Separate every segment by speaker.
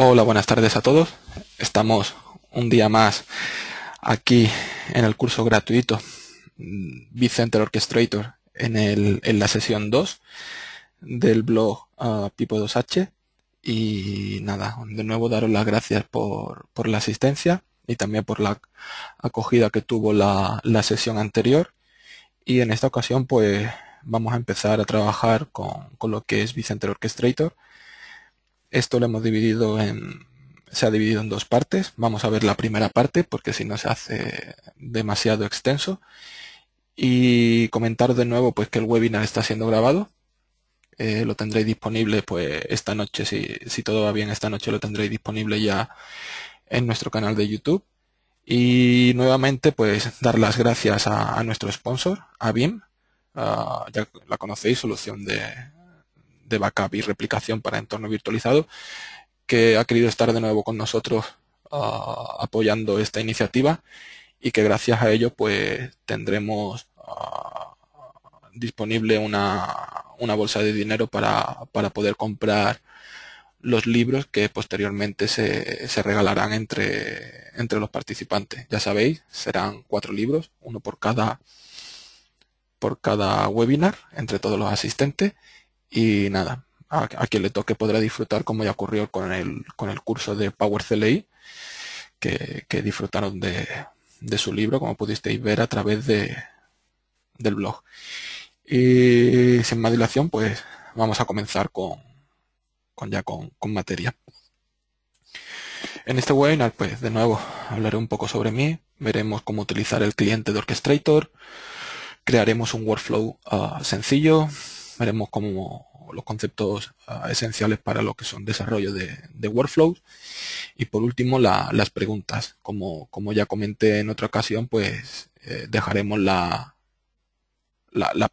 Speaker 1: Hola, buenas tardes a todos. Estamos un día más aquí en el curso gratuito mm, Vicenter Orchestrator en, la sesión 2 del blog tipo ah, Pipo 2H. Y nada, de nuevo daros las gracias por, la asistencia y también por la acogida que tuvo la, sesión anterior. Y en esta ocasión pues vamos a empezar a trabajar con, con lo que es Vicenter Orchestrator esto lo hemos dividido en, se ha dividido en dos partes. Vamos a ver la primera parte porque si no se hace demasiado extenso. Y comentar de nuevo pues que el webinar está siendo grabado. Eh, lo tendréis disponible pues esta noche, si, si todo va bien esta noche lo tendréis disponible ya en nuestro canal de YouTube. Y nuevamente pues dar las gracias a, nuestro sponsor, a BIM. Ah, ya la conocéis, solución de, de backup y replicación para entorno virtualizado, que ha querido estar de nuevo con nosotros ah, apoyando esta iniciativa y que gracias a ello pues tendremos ah, disponible una, bolsa de dinero para, poder comprar los libros que posteriormente se, se regalarán entre, entre los participantes. Ya sabéis, serán cuatro libros, uno por cada por cada webinar entre todos los asistentes y nada, a, quien le toque podrá disfrutar como ya ocurrió con el, curso de Power CLI, que, disfrutaron de, su libro, como pudisteis ver a través del blog. Y sin más dilación, pues vamos a comenzar con, ya con, materia. En este webinar, pues de nuevo, hablaré un poco sobre mí, veremos cómo utilizar el cliente de Orchestrator, crearemos un workflow ah, sencillo, veremos como los conceptos ah, esenciales para lo que son desarrollo de, workflows. Y por último, las preguntas. Como, ya comenté en otra ocasión, pues eh, dejaremos las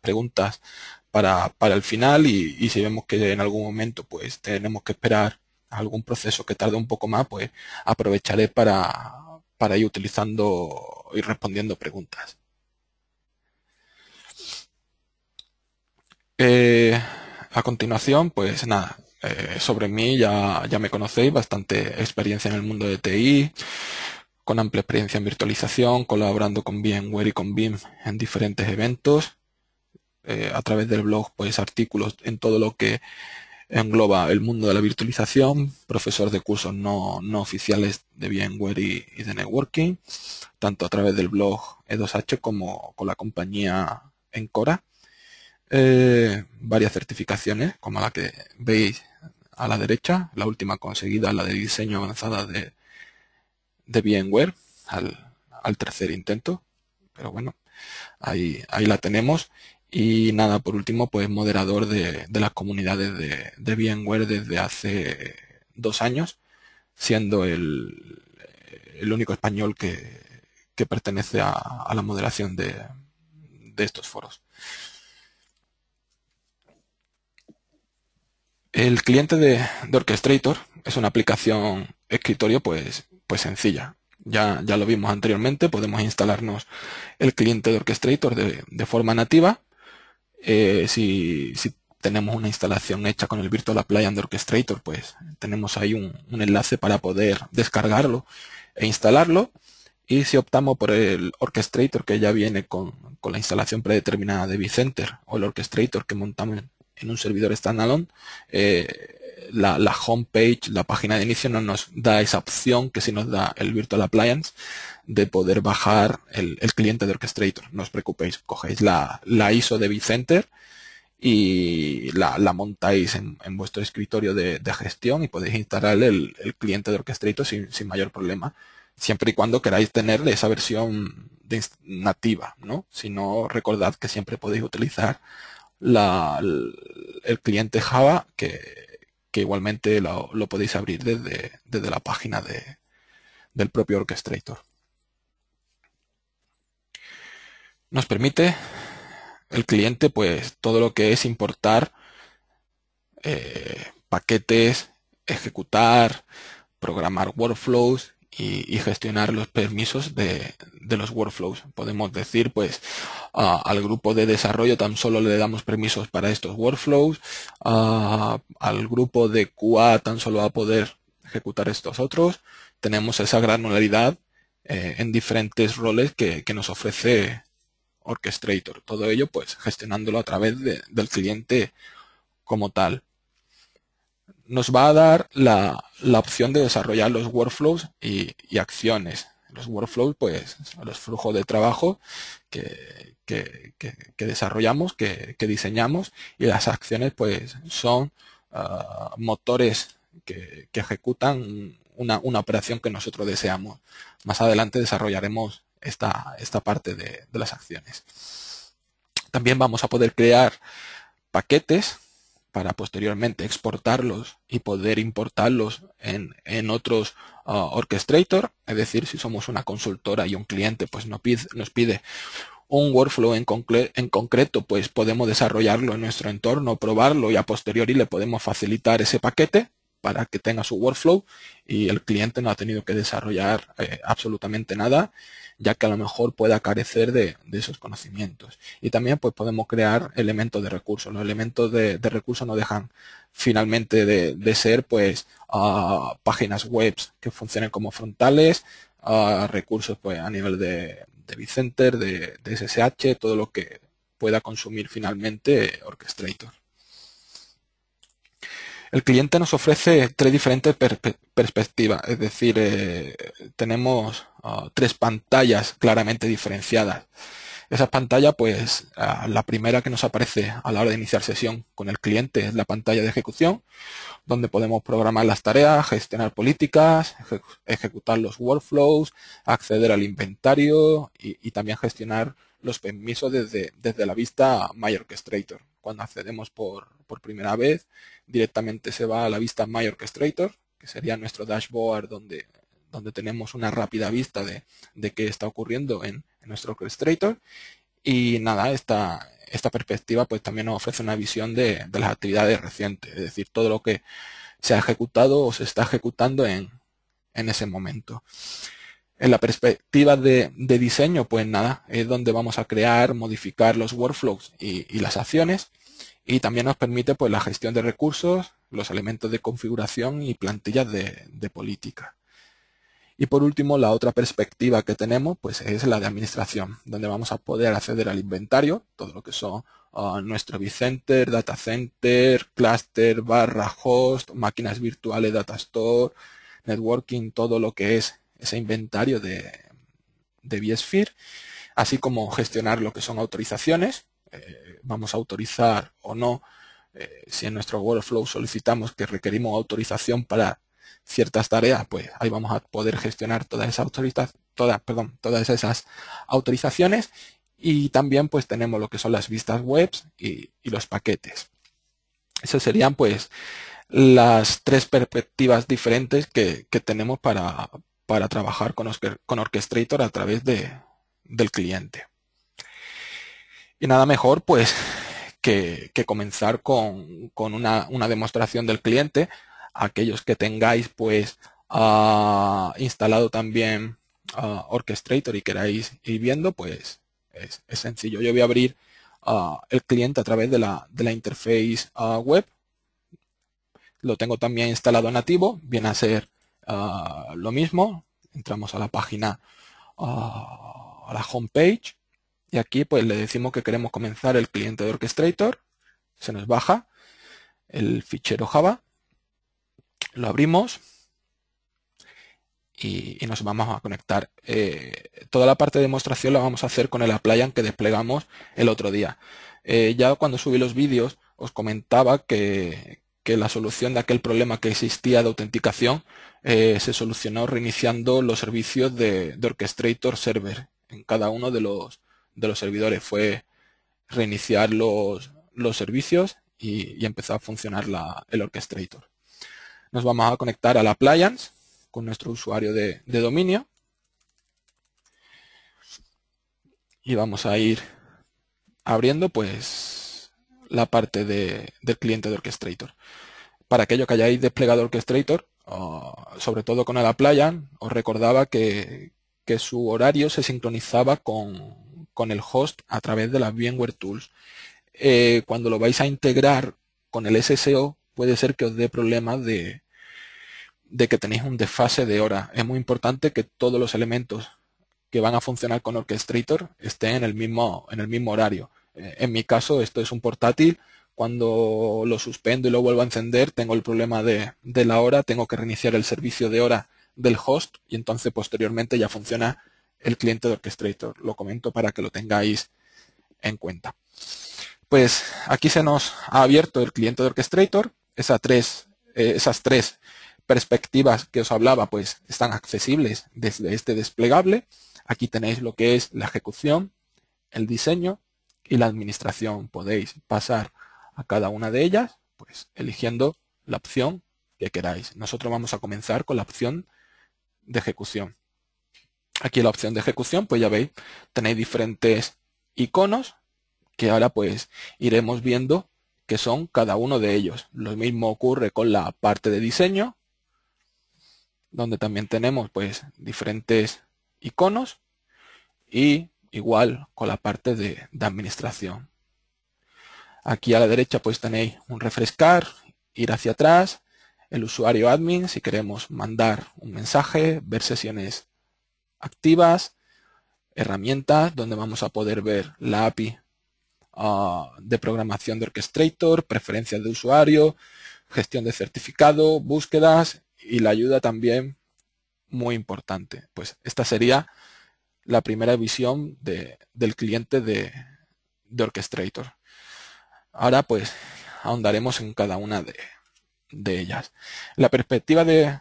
Speaker 1: preguntas para, el final y, si vemos que en algún momento pues tenemos que esperar algún proceso que tarde un poco más, pues aprovecharé para ir utilizando y respondiendo preguntas. Eh, a continuación, pues nada, eh, sobre mí ya, ya me conocéis, bastante experiencia en el mundo de TI, con amplia experiencia en virtualización, colaborando con VMware y con BIM en diferentes eventos. Eh, a través del blog, pues artículos en todo lo que engloba el mundo de la virtualización, profesor de cursos no, oficiales de VMware y, y, de networking, tanto a través del blog E2H como con la compañía Encora eh, varias certificaciones, como la que veis a la derecha, la última conseguida, la de diseño avanzada de, de VMware, al, tercer intento, pero bueno, ahí, ahí la tenemos. Y nada, por último, pues moderador de, las comunidades de, de desde hace dos años, siendo el, el único español que, que pertenece a, a la moderación de, de estos foros. El cliente de, Orchestrator es una aplicación escritorio pues, pues sencilla. Ya, ya, lo vimos anteriormente, podemos instalarnos el cliente de Orchestrator de, forma nativa. Eh, si, tenemos una instalación hecha con el Virtual Appliance de Orchestrator, pues tenemos ahí un, enlace para poder descargarlo e instalarlo. Y si optamos por el Orchestrator que ya viene con, la instalación predeterminada de vCenter o el Orchestrator que montamos en un servidor standalone, eh, la, la homepage, la página de inicio no nos da esa opción que sí nos da el Virtual Appliance de poder bajar el, el cliente de Orchestrator. No os preocupéis, cogéis la, la ISO de vCenter y la, la montáis en, vuestro escritorio de, gestión y podéis instalar el, cliente de Orchestrator sin, mayor problema, siempre y cuando queráis tener esa versión nativa, ¿no? Si no, recordad que siempre podéis utilizar el cliente Java, que, igualmente lo, podéis abrir desde, la página de, del propio Orchestrator. Nos permite el cliente, pues, todo lo que es importar eh, paquetes, ejecutar, programar workflows, y, gestionar los permisos de, los workflows. Podemos decir, pues, al grupo de desarrollo tan solo le damos permisos para estos workflows, al grupo de QA tan solo va a poder ejecutar estos otros. Tenemos esa granularidad eh, en diferentes roles que, nos ofrece Orchestrator. Todo ello, pues, gestionándolo a través del cliente como tal nos va a dar la, opción de desarrollar los workflows y, acciones. Los workflows, pues, los flujos de trabajo que, que, desarrollamos, que, diseñamos, y las acciones, pues, son ah, motores que, ejecutan una, operación que nosotros deseamos. Más adelante desarrollaremos esta, parte de las acciones. También vamos a poder crear paquetes para posteriormente exportarlos y poder importarlos en, otros ah, orchestrator. Es decir, si somos una consultora y un cliente pues nos pide, un workflow en, en, concreto, pues podemos desarrollarlo en nuestro entorno, probarlo y a posteriori le podemos facilitar ese paquete para que tenga su workflow y el cliente no ha tenido que desarrollar eh, absolutamente nada, ya que a lo mejor pueda carecer de, esos conocimientos. Y también pues podemos crear elementos de recursos. Los elementos de, recursos no dejan finalmente de, ser pues ah, páginas web que funcionen como frontales, ah, recursos pues a nivel de, de de, de SSH, todo lo que pueda consumir finalmente Orchestrator el cliente nos ofrece tres diferentes perspectivas, es decir, eh, tenemos ah, tres pantallas claramente diferenciadas. Esa pantalla, pues ah, la primera que nos aparece a la hora de iniciar sesión con el cliente es la pantalla de ejecución, donde podemos programar las tareas, gestionar políticas, ejecutar los workflows, acceder al inventario y, también gestionar los permisos desde, desde la vista My Orchestrator cuando accedemos por, primera vez, directamente se va a la vista My Orchestrator, que sería nuestro dashboard donde, donde tenemos una rápida vista de, qué está ocurriendo en, nuestro Orchestrator. Y nada, esta, perspectiva pues también nos ofrece una visión de, las actividades recientes, es decir, todo lo que se ha ejecutado o se está ejecutando en ese momento en la perspectiva de, diseño, pues nada, es donde vamos a crear, modificar los workflows y, las acciones y también nos permite pues, la gestión de recursos, los elementos de configuración y plantillas de, política. Y por último, la otra perspectiva que tenemos pues es la de administración, donde vamos a poder acceder al inventario, todo lo que son ah, nuestro vCenter, data center, cluster, barra host, máquinas virtuales, data store, networking, todo lo que es ese inventario de, de así como gestionar lo que son autorizaciones. Eh, vamos a autorizar o no, eh, si en nuestro workflow solicitamos que requerimos autorización para ciertas tareas, pues ahí vamos a poder gestionar todas esas, todas, perdón, todas esas autorizaciones y también pues tenemos lo que son las vistas web y, los paquetes. Esas serían pues las tres perspectivas diferentes que tenemos para, para trabajar con, Orquestrator con Orchestrator a través de, del cliente. Y nada mejor pues que, comenzar con, con una, demostración del cliente. Aquellos que tengáis pues ah, instalado también ah, Orchestrator y queráis ir viendo, pues es, sencillo. Yo voy a abrir ah, el cliente a través de la, de la interface web. Lo tengo también instalado nativo, viene a ser Ah, lo mismo, entramos a la página, ah, a la homepage, y aquí pues le decimos que queremos comenzar el cliente de Orchestrator, se nos baja el fichero Java, lo abrimos y, nos vamos a conectar. Eh, toda la parte de demostración la vamos a hacer con el appliance que desplegamos el otro día. Eh, ya cuando subí los vídeos os comentaba que, que la solución de aquel problema que existía de autenticación eh, se solucionó reiniciando los servicios de, Orchestrator Server en cada uno de los, servidores. Fue reiniciar los, servicios y, empezó a funcionar el Orchestrator. Nos vamos a conectar a la appliance con nuestro usuario de, de dominio. Y vamos a ir abriendo pues la parte del cliente de Orchestrator. Para aquellos que hayáis desplegado Orchestrator, sobre todo con el appliance, os recordaba que, su horario se sincronizaba con, el host a través de las VMware Tools. Eh, cuando lo vais a integrar con el SSO, puede ser que os dé problemas de, que tenéis un desfase de hora. Es muy importante que todos los elementos que van a funcionar con Orchestrator estén en el mismo, en el mismo horario en mi caso esto es un portátil, cuando lo suspendo y lo vuelvo a encender tengo el problema de, de la hora, tengo que reiniciar el servicio de hora del host y entonces posteriormente ya funciona el cliente de Orchestrator. Lo comento para que lo tengáis en cuenta. Pues aquí se nos ha abierto el cliente de Orchestrator. Esas tres, eh, esas tres perspectivas que os hablaba pues están accesibles desde este desplegable. Aquí tenéis lo que es la ejecución, el diseño, y la administración. Podéis pasar a cada una de ellas, pues eligiendo la opción que queráis. Nosotros vamos a comenzar con la opción de ejecución. Aquí la opción de ejecución, pues ya veis, tenéis diferentes iconos que ahora pues iremos viendo que son cada uno de ellos. Lo mismo ocurre con la parte de diseño, donde también tenemos pues diferentes iconos y igual con la parte de, administración. Aquí a la derecha pues tenéis un refrescar, ir hacia atrás, el usuario admin si queremos mandar un mensaje, ver sesiones activas, herramientas donde vamos a poder ver la API ah, de programación de Orchestrator, preferencias de usuario, gestión de certificado, búsquedas y la ayuda también muy importante. Pues esta sería la primera visión de, del cliente de, Orchestrator. Ahora pues ahondaremos en cada una de, ellas. La perspectiva de,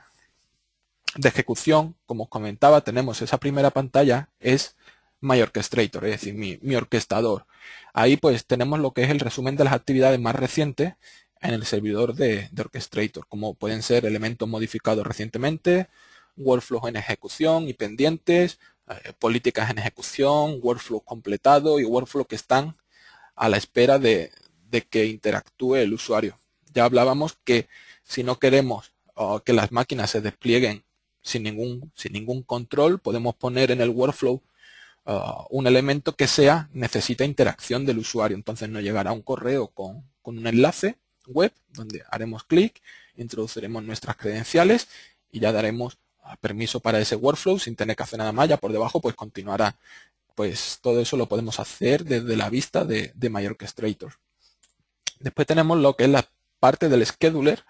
Speaker 1: ejecución, como os comentaba, tenemos esa primera pantalla, es My Orchestrator, es decir, mi, mi orquestador. Ahí pues tenemos lo que es el resumen de las actividades más recientes en el servidor de, de, Orchestrator, como pueden ser elementos modificados recientemente, workflows en ejecución y pendientes, eh, políticas en ejecución, workflow completado y workflow que están a la espera de, que interactúe el usuario. Ya hablábamos que si no queremos ah, que las máquinas se desplieguen sin ningún, sin ningún control, podemos poner en el workflow ah, un elemento que sea necesita interacción del usuario. Entonces nos llegará un correo con, con un enlace web donde haremos clic, introduciremos nuestras credenciales y ya daremos permiso para ese workflow sin tener que hacer nada más, ya por debajo pues continuará. Pues todo eso lo podemos hacer desde la vista de, de MyOrchestrator. Después tenemos lo que es la parte del scheduler,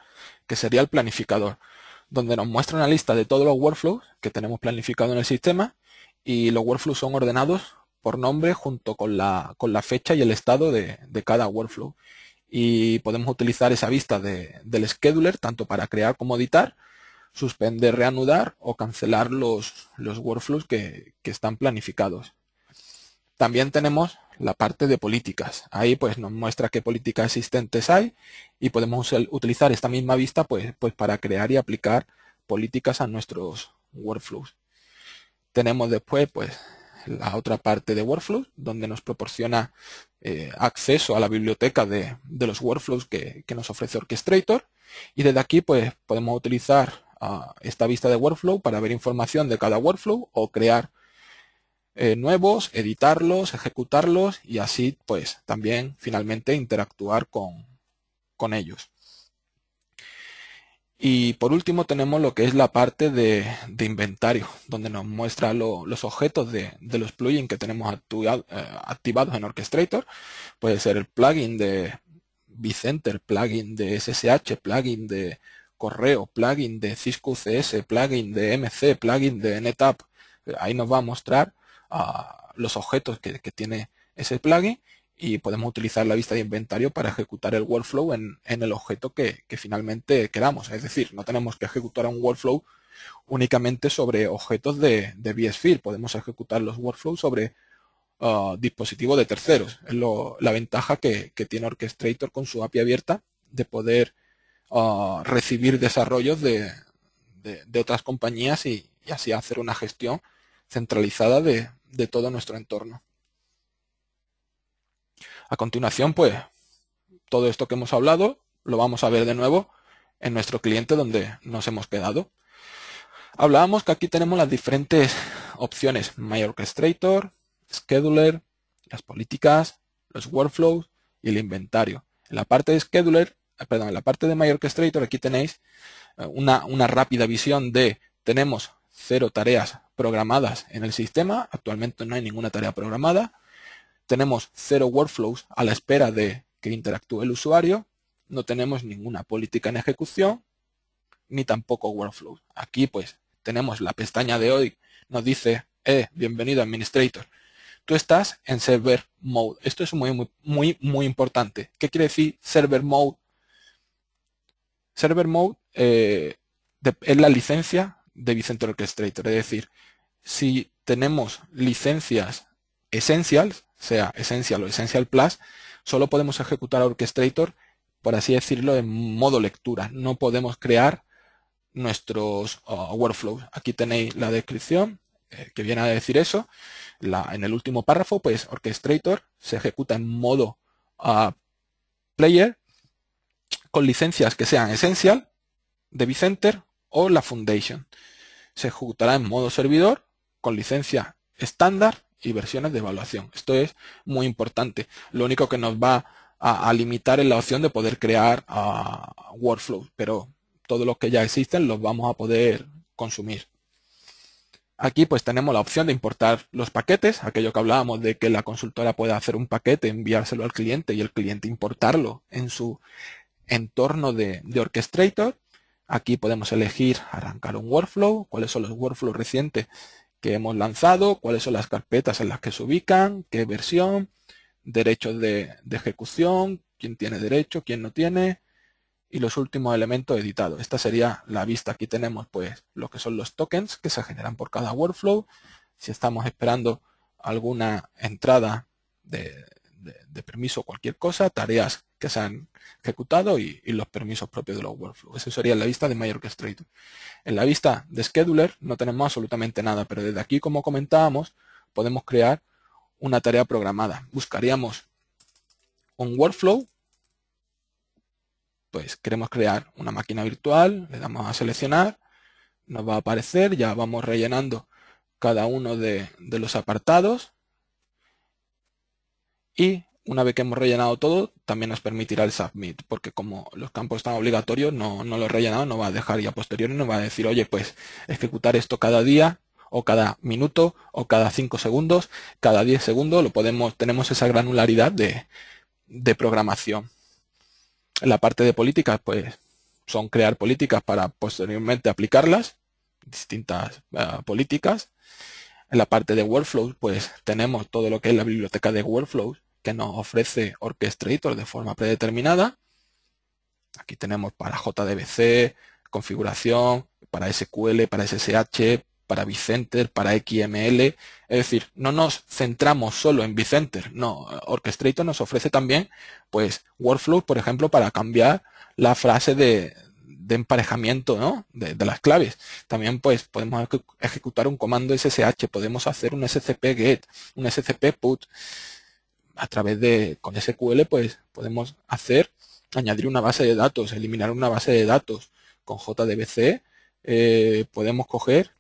Speaker 1: que sería el planificador, donde nos muestra una lista de todos los workflows que tenemos planificado en el sistema y los workflows son ordenados por nombre junto con la, con la fecha y el estado de, de cada workflow. Y podemos utilizar esa vista del scheduler tanto para crear como editar suspender, reanudar o cancelar los, los workflows que, están planificados. También tenemos la parte de políticas. Ahí pues nos muestra qué políticas existentes hay y podemos utilizar esta misma vista pues, pues para crear y aplicar políticas a nuestros workflows. Tenemos después pues la otra parte de workflows donde nos proporciona eh, acceso a la biblioteca de, los workflows que, que, nos ofrece Orchestrator y desde aquí pues podemos utilizar esta vista de workflow para ver información de cada workflow o crear eh, nuevos, editarlos, ejecutarlos y así pues también finalmente interactuar con, con ellos. Y por último tenemos lo que es la parte de, inventario, donde nos muestra los objetos de, de, los plugins que tenemos eh, activados en Orchestrator. Puede ser el plugin de Vicenter, plugin de SSH, plugin de correo, plugin de Cisco CS, plugin de MC, plugin de NetApp. Ahí nos va a mostrar ah, los objetos que, tiene ese plugin y podemos utilizar la vista de inventario para ejecutar el workflow en, el objeto que, finalmente queramos. Es decir, no tenemos que ejecutar un workflow únicamente sobre objetos de, de vSphere. Podemos ejecutar los workflows sobre ah, dispositivos de terceros. Es la ventaja que tiene Orchestrator con su API abierta de poder recibir desarrollos de, otras compañías y, así hacer una gestión centralizada de, de todo nuestro entorno. A continuación, pues, todo esto que hemos hablado lo vamos a ver de nuevo en nuestro cliente donde nos hemos quedado. Hablábamos que aquí tenemos las diferentes opciones, My Orchestrator, Scheduler, las políticas, los workflows y el inventario. En la parte de Scheduler Ah, perdón, en la parte de My Orchestrator, aquí tenéis ah, una, rápida visión de tenemos cero tareas programadas en el sistema, actualmente no hay ninguna tarea programada, tenemos cero workflows a la espera de que interactúe el usuario, no tenemos ninguna política en ejecución, ni tampoco workflows. Aquí pues tenemos la pestaña de hoy, nos dice, eh, bienvenido administrator. Tú estás en server mode. Esto es muy, muy, muy, muy importante. ¿Qué quiere decir server mode Server Mode eh, es la licencia de Vicente Orchestrator. Es decir, si tenemos licencias Essentials, sea Essential o Essential Plus, solo podemos ejecutar Orchestrator, por así decirlo, en modo lectura. No podemos crear nuestros uh, workflows. Aquí tenéis la descripción eh, que viene a decir eso. en el último párrafo, pues Orchestrator se ejecuta en modo uh, player con licencias que sean Essential, de Vicenter o la Foundation. Se ejecutará en modo servidor con licencia estándar y versiones de evaluación. Esto es muy importante. Lo único que nos va a, limitar es la opción de poder crear ah, Workflow, workflows, pero todos los que ya existen los vamos a poder consumir. Aquí pues tenemos la opción de importar los paquetes, aquello que hablábamos de que la consultora pueda hacer un paquete, enviárselo al cliente y el cliente importarlo en su entorno de, de Orchestrator. Aquí podemos elegir arrancar un workflow, cuáles son los workflows recientes que hemos lanzado, cuáles son las carpetas en las que se ubican, qué versión, derechos de, ejecución, quién tiene derecho, quién no tiene, y los últimos elementos editados. Esta sería la vista. Aquí tenemos pues lo que son los tokens que se generan por cada workflow. Si estamos esperando alguna entrada de, de permiso o cualquier cosa, tareas se han ejecutado y, los permisos propios de los workflows. Eso sería la vista de MyOrchestrator. En la vista de Scheduler no tenemos absolutamente nada, pero desde aquí, como comentábamos, podemos crear una tarea programada. Buscaríamos un workflow, pues queremos crear una máquina virtual, le damos a seleccionar, nos va a aparecer, ya vamos rellenando cada uno de los apartados y una vez que hemos rellenado todo, también nos permitirá el submit, porque como los campos están obligatorios, no, no los rellenado, no va a dejar y a posteriori nos va a decir, oye, pues ejecutar esto cada día o cada minuto o cada 5 segundos, cada 10 segundos, lo podemos, tenemos esa granularidad de, programación. En la parte de políticas, pues son crear políticas para posteriormente aplicarlas, distintas eh, políticas. En la parte de workflows, pues tenemos todo lo que es la biblioteca de workflows, que nos ofrece Orchestrator de forma predeterminada. Aquí tenemos para JDBC, configuración, para SQL, para SSH, para Vicenter, para XML. Es decir, no nos centramos solo en Vicenter. no. Orchestrator nos ofrece también, pues, workflow por ejemplo, para cambiar la frase de, emparejamiento ¿no? de, de, las claves. También pues podemos ejecutar un comando SSH, podemos hacer un SCP get, un SCP put a través de, con SQL, pues podemos hacer, añadir una base de datos, eliminar una base de datos con JDBC, eh, podemos coger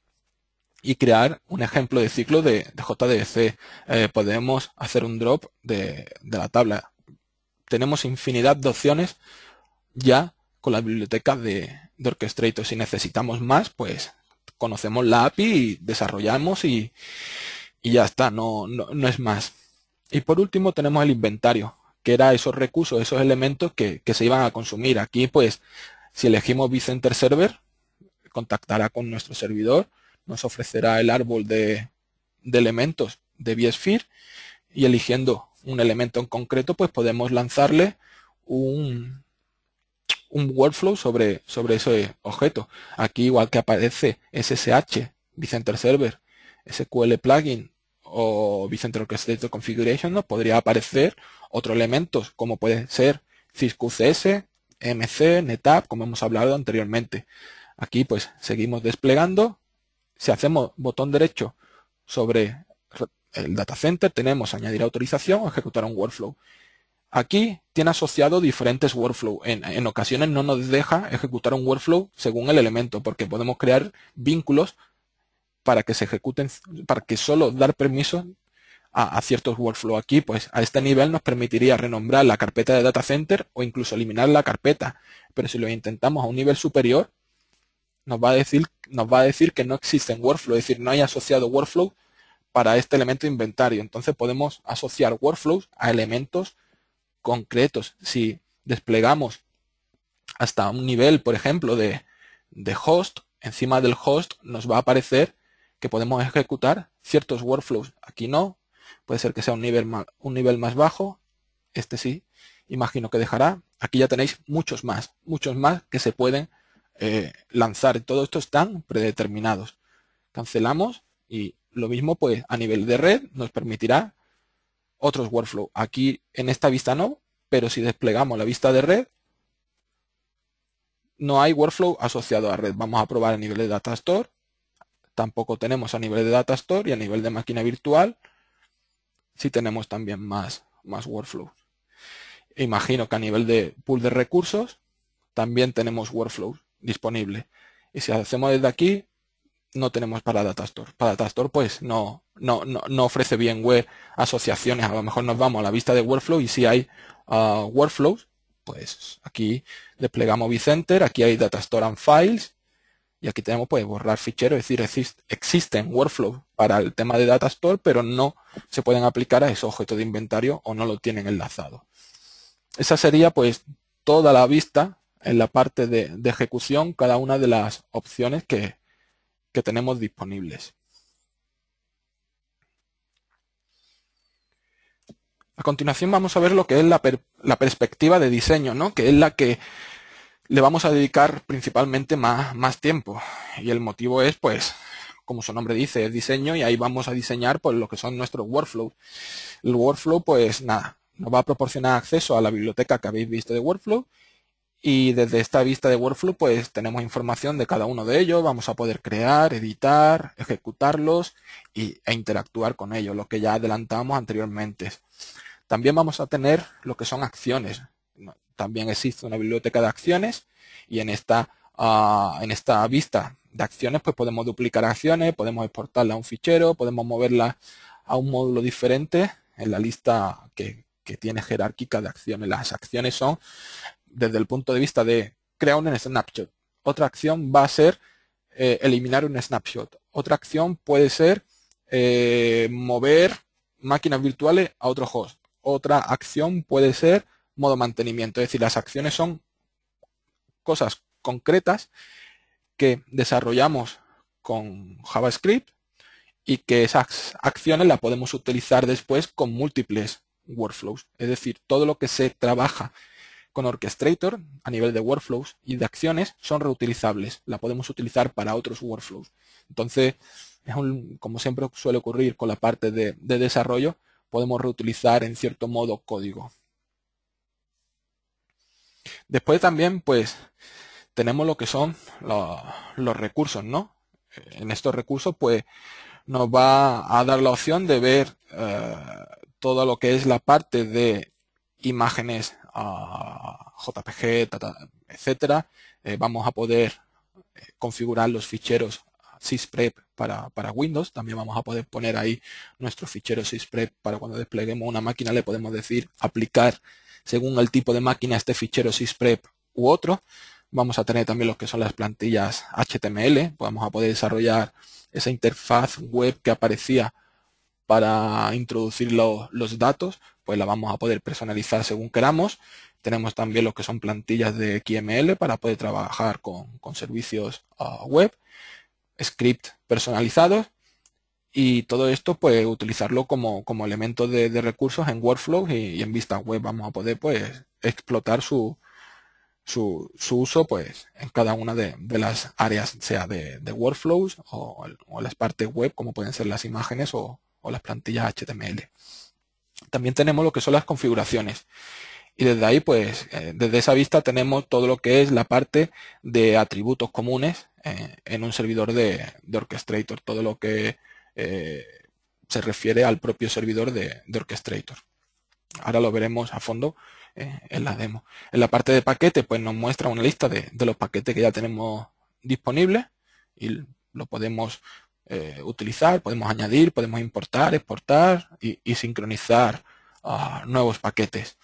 Speaker 1: y crear un ejemplo de ciclo de, JDBC. Eh, podemos hacer un drop de, la tabla. Tenemos infinidad de opciones ya con la biblioteca de, de Orchestrator. Si necesitamos más, pues conocemos la API y desarrollamos y, ya está, no es más. Y por último tenemos el inventario, que era esos recursos, esos elementos que, se iban a consumir. Aquí pues si elegimos vCenter Server, contactará con nuestro servidor, nos ofrecerá el árbol de, elementos de vSphere y eligiendo un elemento en concreto, pues podemos lanzarle un, un workflow sobre, sobre ese objeto. Aquí igual que aparece SSH, vCenter Server, SQL Plugin o vCenter Orchestrator Configuration nos podría aparecer otros elementos como puede ser cs mc, netapp, como hemos hablado anteriormente. Aquí pues seguimos desplegando. Si hacemos botón derecho sobre el data center tenemos añadir autorización o ejecutar un workflow. Aquí tiene asociado diferentes workflows. En, en, ocasiones no nos deja ejecutar un workflow según el elemento porque podemos crear vínculos para que se ejecuten, para que solo dar permiso a, ciertos workflows aquí, pues a este nivel nos permitiría renombrar la carpeta de data center o incluso eliminar la carpeta. Pero si lo intentamos a un nivel superior, nos va a decir, nos va a decir que no existen workflows, es decir, no hay asociado workflow para este elemento de inventario. Entonces podemos asociar workflows a elementos concretos. Si desplegamos hasta un nivel, por ejemplo, de host, encima del host nos va a aparecer que podemos ejecutar ciertos workflows. Aquí no, puede ser que sea un nivel, más, un nivel más bajo, este sí, imagino que dejará. Aquí ya tenéis muchos más, muchos más que se pueden eh, lanzar. Todo esto están predeterminados. Cancelamos y lo mismo pues a nivel de red nos permitirá otros workflows. Aquí en esta vista no, pero si desplegamos la vista de red, no hay workflow asociado a red. Vamos a probar a nivel de Data Store tampoco tenemos a nivel de Data Store y a nivel de máquina virtual si tenemos también más, más workflows. Imagino que a nivel de pool de recursos también tenemos workflows disponibles. Y si hacemos desde aquí, no tenemos para Datastore. Para Datastore, pues no, no, no, ofrece bien web asociaciones. A lo mejor nos vamos a la vista de workflow y si hay ah, workflows, pues aquí desplegamos Vicenter. aquí hay Datastore and Files, y aquí tenemos, pues, borrar fichero, es decir, existen workflows para el tema de data store, pero no se pueden aplicar a ese objetos de inventario o no lo tienen enlazado. Esa sería, pues, toda la vista en la parte de, ejecución, cada una de las opciones que, que tenemos disponibles. A continuación vamos a ver lo que es la, la perspectiva de diseño, ¿no? que es la que le vamos a dedicar principalmente más, más tiempo. Y el motivo es, pues, como su nombre dice, es diseño y ahí vamos a diseñar pues, lo que son nuestros workflows. El workflow, pues nada, nos va a proporcionar acceso a la biblioteca que habéis visto de workflow y desde esta vista de workflow pues tenemos información de cada uno de ellos, vamos a poder crear, editar, ejecutarlos y, e interactuar con ellos, lo que ya adelantamos anteriormente. También vamos a tener lo que son acciones, también existe una biblioteca de acciones y ah, en esta, vista de acciones pues podemos duplicar acciones, podemos exportarla a un fichero, podemos moverla a un módulo diferente en la lista que, tiene jerárquica de acciones. Las acciones son desde el punto de vista de crear un snapshot. Otra acción va a ser eh, eliminar un snapshot. Otra acción puede ser eh, mover máquinas virtuales a otro host. Otra acción puede ser modo mantenimiento. Es decir, las acciones son cosas concretas que desarrollamos con JavaScript y que esas acciones las podemos utilizar después con múltiples workflows. Es decir, todo lo que se trabaja con Orchestrator a nivel de workflows y de acciones son reutilizables. La podemos utilizar para otros workflows. Entonces, como siempre suele ocurrir con la parte de desarrollo, podemos reutilizar en cierto modo código. Después también, pues, tenemos lo que son los, recursos, ¿no? En estos recursos, pues, nos va a dar la opción de ver eh, todo lo que es la parte de imágenes ah, JPG, etcétera. Eh, vamos a poder eh, configurar los ficheros sysprep para, Windows. También vamos a poder poner ahí nuestros ficheros sysprep para cuando despleguemos una máquina le podemos decir aplicar según el tipo de máquina, este fichero sysprep u otro. Vamos a tener también lo que son las plantillas HTML. Vamos a poder desarrollar esa interfaz web que aparecía para introducir los datos, pues la vamos a poder personalizar según queramos. Tenemos también lo que son plantillas de XML para poder trabajar con, servicios ah, web, script personalizados y todo esto pues utilizarlo como, como elemento de, recursos en workflows y, en vista web vamos a poder pues explotar su, su, uso pues en cada una de, las áreas sea de, de workflows o, o, las partes web como pueden ser las imágenes o, o las plantillas HTML también tenemos lo que son las configuraciones y desde ahí pues eh, desde esa vista tenemos todo lo que es la parte de atributos comunes eh, en un servidor de, de Orchestrator todo lo que eh, se refiere al propio servidor de, Orchestrator. Ahora lo veremos a fondo eh, en la demo. En la parte de paquetes, pues nos muestra una lista de, los paquetes que ya tenemos disponibles y lo podemos eh, utilizar, podemos añadir, podemos importar, exportar y, sincronizar ah, nuevos paquetes.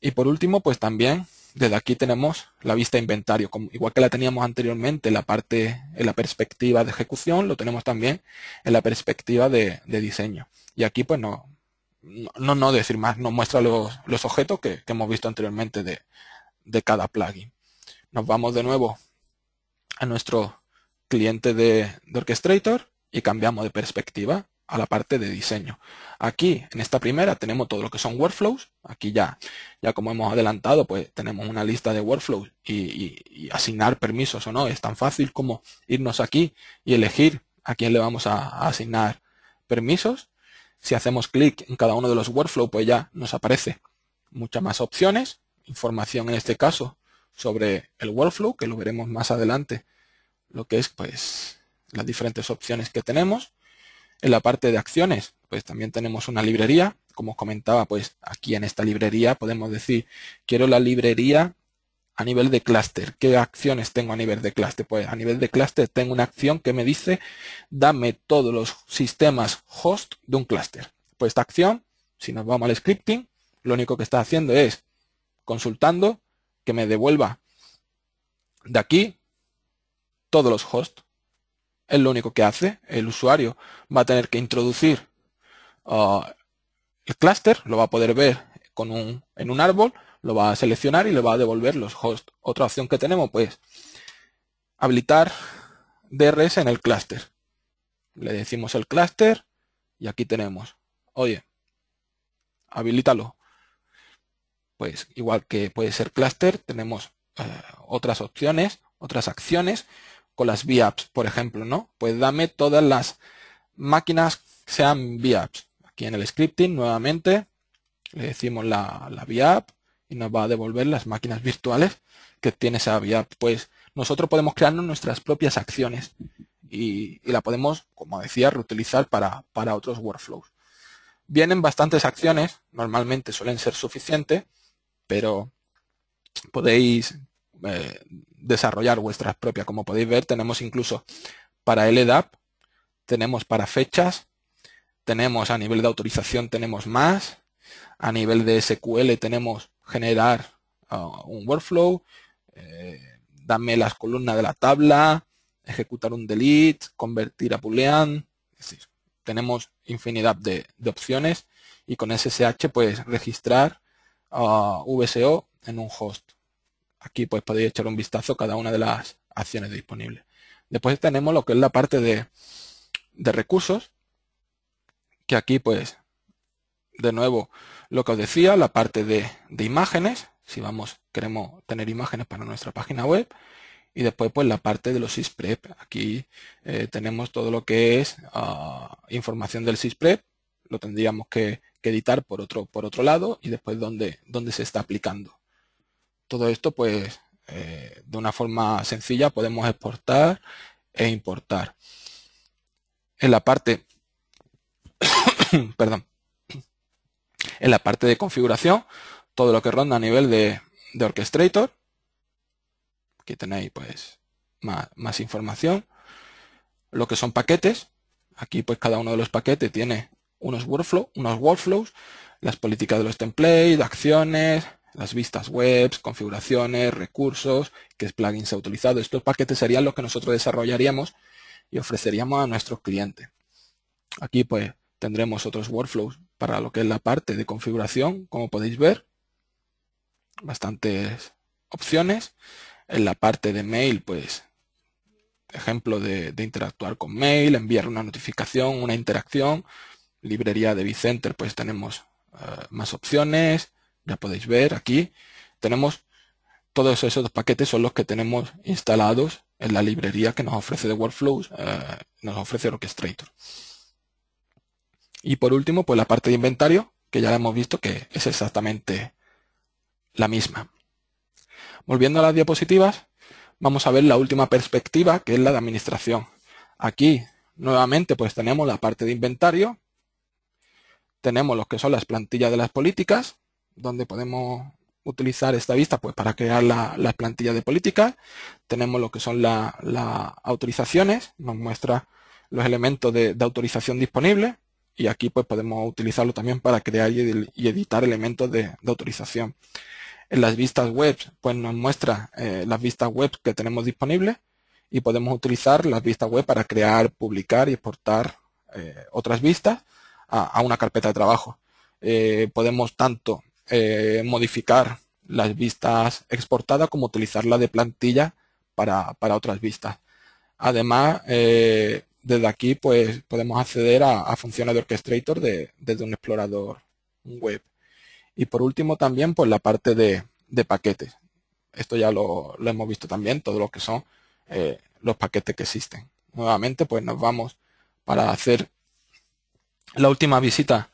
Speaker 1: Y por último, pues también desde aquí tenemos la vista inventario, igual que la teníamos anteriormente en la parte, en la perspectiva de ejecución, lo tenemos también en la perspectiva de, diseño. Y aquí pues no, no, no decir más, nos muestra los, objetos que, hemos visto anteriormente de, cada plugin. Nos vamos de nuevo a nuestro cliente de Orchestrator y cambiamos de perspectiva a la parte de diseño. Aquí, en esta primera, tenemos todo lo que son workflows. Aquí ya, ya como hemos adelantado, pues tenemos una lista de workflows y, asignar permisos o no. Es tan fácil como irnos aquí y elegir a quién le vamos a, a asignar permisos. Si hacemos clic en cada uno de los workflows, pues ya nos aparece muchas más opciones. Información en este caso sobre el workflow, que lo veremos más adelante, lo que es pues las diferentes opciones que tenemos en la parte de acciones, pues también tenemos una librería. Como os comentaba, pues aquí en esta librería podemos decir, quiero la librería a nivel de clúster. ¿Qué acciones tengo a nivel de clúster? Pues a nivel de clúster tengo una acción que me dice, dame todos los sistemas host de un clúster. Pues esta acción, si nos vamos al scripting, lo único que está haciendo es consultando que me devuelva de aquí todos los hosts es lo único que hace. El usuario va a tener que introducir ah, el clúster, lo va a poder ver en un árbol, lo va a seleccionar y le va a devolver los hosts. Otra opción que tenemos, pues, habilitar DRS en el clúster. Le decimos el clúster y aquí tenemos, oye, habilítalo. Pues igual que puede ser clúster, tenemos eh, otras opciones, otras acciones con las VApps, por ejemplo, ¿no? Pues dame todas las máquinas que sean VApps. Aquí en el scripting, nuevamente, le decimos la, la VApp y nos va a devolver las máquinas virtuales que tiene esa VApp. Pues nosotros podemos crearnos nuestras propias acciones y, la podemos, como decía, reutilizar para, para otros workflows. Vienen bastantes acciones, normalmente suelen ser suficientes, pero podéis eh, desarrollar vuestras propias. Como podéis ver, tenemos incluso para LDAP, tenemos para fechas, tenemos a nivel de autorización, tenemos más, a nivel de SQL tenemos generar uh, un workflow, eh, dame las columnas de la tabla, ejecutar un delete, convertir a boolean, tenemos infinidad de, opciones y con SSH puedes registrar a uh, VSO en un host. Aquí pues podéis echar un vistazo a cada una de las acciones disponibles. Después tenemos lo que es la parte de, recursos, que aquí pues de nuevo lo que os decía, la parte de, imágenes, si vamos, queremos tener imágenes para nuestra página web, y después pues la parte de los SysPrep. Aquí eh, tenemos todo lo que es ah, información del SysPrep, lo tendríamos que, editar por otro, por otro lado, y después dónde se está aplicando todo esto, pues, eh, de una forma sencilla podemos exportar e importar. En la parte, perdón, en la parte de configuración, todo lo que ronda a nivel de, Orchestrator, aquí tenéis pues más, información, lo que son paquetes, aquí pues cada uno de los paquetes tiene unos workflows, unos workflows, las políticas de los templates, acciones, las vistas web, configuraciones, recursos, qué plugins ha utilizado. Estos paquetes serían los que nosotros desarrollaríamos y ofreceríamos a nuestros clientes. Aquí pues tendremos otros workflows para lo que es la parte de configuración, como podéis ver. Bastantes opciones. En la parte de mail, pues ejemplo de, interactuar con mail, enviar una notificación, una interacción. Librería de Vicenter, pues tenemos eh, más opciones ya podéis ver aquí, tenemos todos esos paquetes son los que tenemos instalados en la librería que nos ofrece de Workflows, eh, nos ofrece Orchestrator. Y por último, pues la parte de inventario, que ya hemos visto que es exactamente la misma. Volviendo a las diapositivas, vamos a ver la última perspectiva, que es la de administración. Aquí, nuevamente, pues tenemos la parte de inventario, tenemos lo que son las plantillas de las políticas, donde podemos utilizar esta vista pues, para crear las plantillas de política. Tenemos lo que son las autorizaciones, nos muestra los elementos de, autorización disponibles y aquí pues, podemos utilizarlo también para crear y, editar elementos de, autorización. En las vistas web pues, nos muestra eh, las vistas web que tenemos disponibles y podemos utilizar las vistas web para crear, publicar y exportar eh, otras vistas a, una carpeta de trabajo. Eh, podemos tanto eh, modificar las vistas exportadas como utilizarla de plantilla para, para otras vistas. Además, eh, desde aquí pues, podemos acceder a, funciones de Orchestrator desde un explorador web. Y por último también pues, la parte de, paquetes. Esto ya lo, hemos visto también, todo lo que son eh, los paquetes que existen. Nuevamente pues nos vamos para hacer la última visita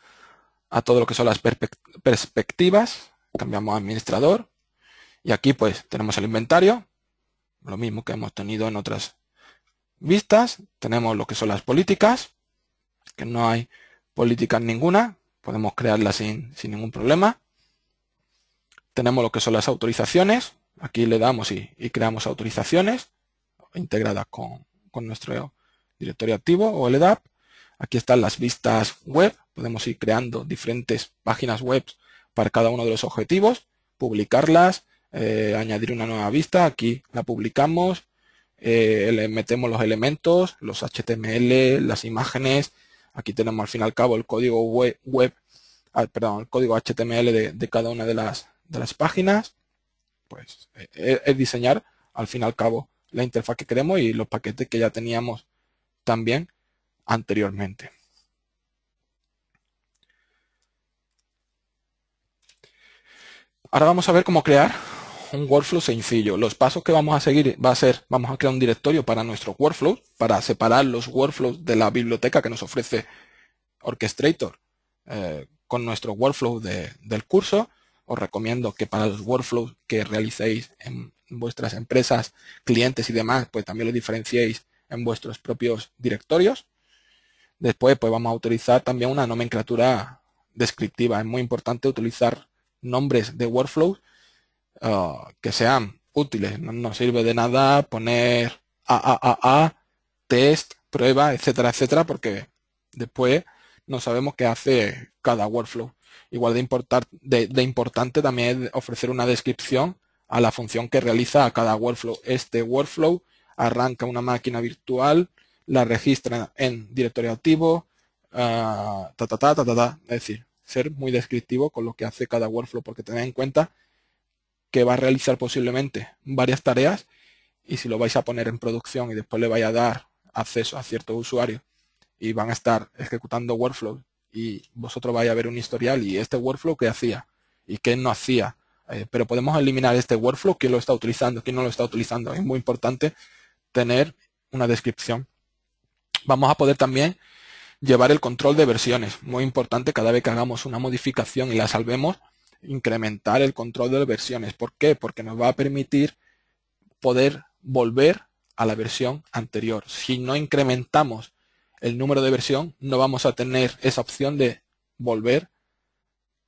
Speaker 1: a todo lo que son las perspectivas, cambiamos a administrador y aquí pues tenemos el inventario, lo mismo que hemos tenido en otras vistas, tenemos lo que son las políticas, que no hay políticas ninguna, podemos crearlas sin, ningún problema. Tenemos lo que son las autorizaciones, aquí le damos y, creamos autorizaciones integradas con, nuestro directorio activo o LDAP, e Aquí están las vistas web, Podemos ir creando diferentes páginas web para cada uno de los objetivos, publicarlas, eh, añadir una nueva vista, aquí la publicamos, eh, le metemos los elementos, los HTML, las imágenes, aquí tenemos al fin y al cabo el código web, ah, perdón, el código HTML de, cada una de las, de las páginas, pues es, eh, es diseñar al fin y al cabo la interfaz que queremos y los paquetes que ya teníamos también anteriormente. Ahora vamos a ver cómo crear un workflow sencillo. Los pasos que vamos a seguir va a ser, vamos a crear un directorio para nuestro Workflow, para separar los workflows de la biblioteca que nos ofrece Orchestrator eh, con nuestro workflow del curso. Os recomiendo que para los workflows que realicéis en vuestras empresas, clientes y demás, pues también lo diferenciéis en vuestros propios directorios. Después, pues vamos a utilizar también una nomenclatura descriptiva. Es muy importante utilizar nombres de workflows ah, que sean útiles. No, sirve de nada poner a a test, prueba, etcétera, etcétera, porque después no sabemos qué hace cada workflow. Igual de, importar, de, importante también es ofrecer una descripción a la función que realiza a cada workflow. Este workflow arranca una máquina virtual, la registra en directorio activo, ah, ta, ta, ta, ta, es decir, ser muy descriptivo con lo que hace cada workflow, porque tened en cuenta que va a realizar posiblemente varias tareas y si lo vais a poner en producción y después le vais a dar acceso a cierto usuario y van a estar ejecutando workflow y vosotros vais a ver un historial y este workflow que hacía y qué no hacía. Eh, pero podemos eliminar este workflow, que lo está utilizando, quién no lo está utilizando. Es muy importante tener una descripción. Vamos a poder también llevar el control de versiones. Muy importante cada vez que hagamos una modificación y la salvemos, incrementar el control de versiones. ¿Por qué? Porque nos va a permitir poder volver a la versión anterior. Si no incrementamos el número de versión, no vamos a tener esa opción de volver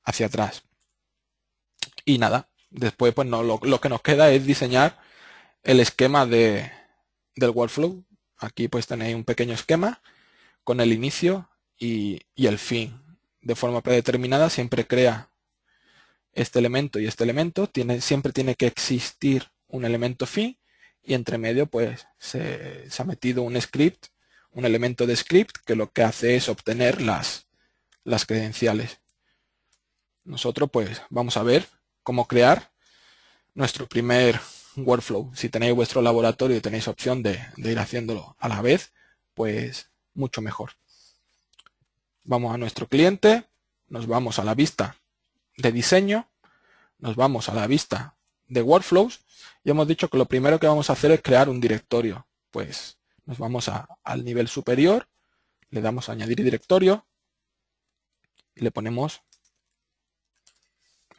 Speaker 1: hacia atrás. Y nada, después pues no, lo, que nos queda es diseñar el esquema de, del workflow. Aquí pues tenéis un pequeño esquema con el inicio y, el fin. De forma predeterminada siempre crea este elemento y este elemento. Tiene, siempre tiene que existir un elemento fin y entre medio pues se, ha metido un script, un elemento de script que lo que hace es obtener las, las credenciales. Nosotros pues vamos a ver cómo crear nuestro primer workflow. Si tenéis vuestro laboratorio y tenéis opción de, de ir haciéndolo a la vez, pues mucho mejor. Vamos a nuestro cliente, nos vamos a la vista de diseño, nos vamos a la vista de workflows y hemos dicho que lo primero que vamos a hacer es crear un directorio. Pues nos vamos al nivel superior, le damos a añadir directorio y le ponemos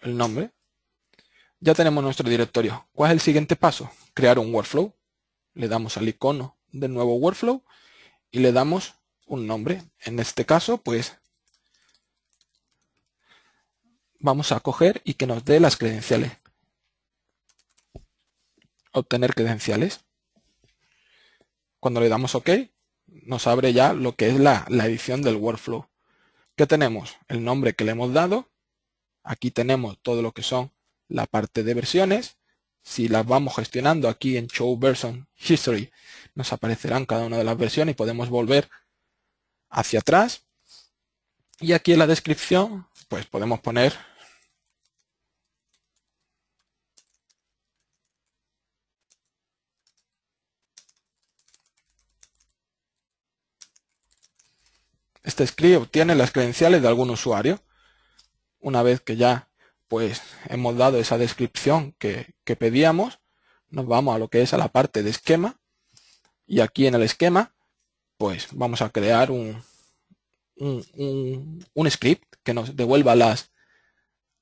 Speaker 1: el nombre. Ya tenemos nuestro directorio. ¿Cuál es el siguiente paso? Crear un workflow. Le damos al icono de nuevo workflow y le damos un nombre. En este caso, pues vamos a coger y que nos dé las credenciales. Obtener credenciales. Cuando le damos OK, nos abre ya lo que es la, la edición del workflow. que tenemos? El nombre que le hemos dado. Aquí tenemos todo lo que son la parte de versiones. Si las vamos gestionando aquí en Show Version History, nos aparecerán cada una de las versiones y podemos volver hacia atrás. Y aquí en la descripción, pues podemos poner Este script obtiene las credenciales de algún usuario. Una vez que ya pues hemos dado esa descripción que, que pedíamos, nos vamos a lo que es a la parte de esquema. Y aquí en el esquema pues vamos a crear un, un, script que nos devuelva las,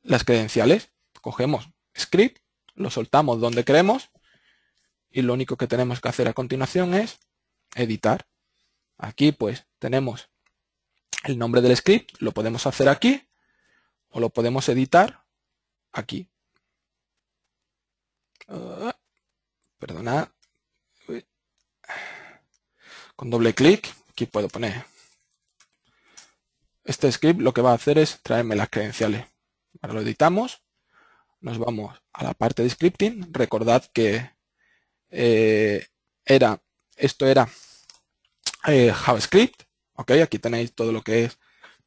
Speaker 1: las credenciales. Cogemos script, lo soltamos donde queremos y lo único que tenemos que hacer a continuación es editar. Aquí pues tenemos el nombre del script, lo podemos hacer aquí o lo podemos editar aquí. Ah, perdona con doble clic, aquí puedo poner. Este script lo que va a hacer es traerme las credenciales. Ahora lo editamos. Nos vamos a la parte de scripting. Recordad que eh, era, esto era eh, JavaScript. Aquí tenéis todo lo que es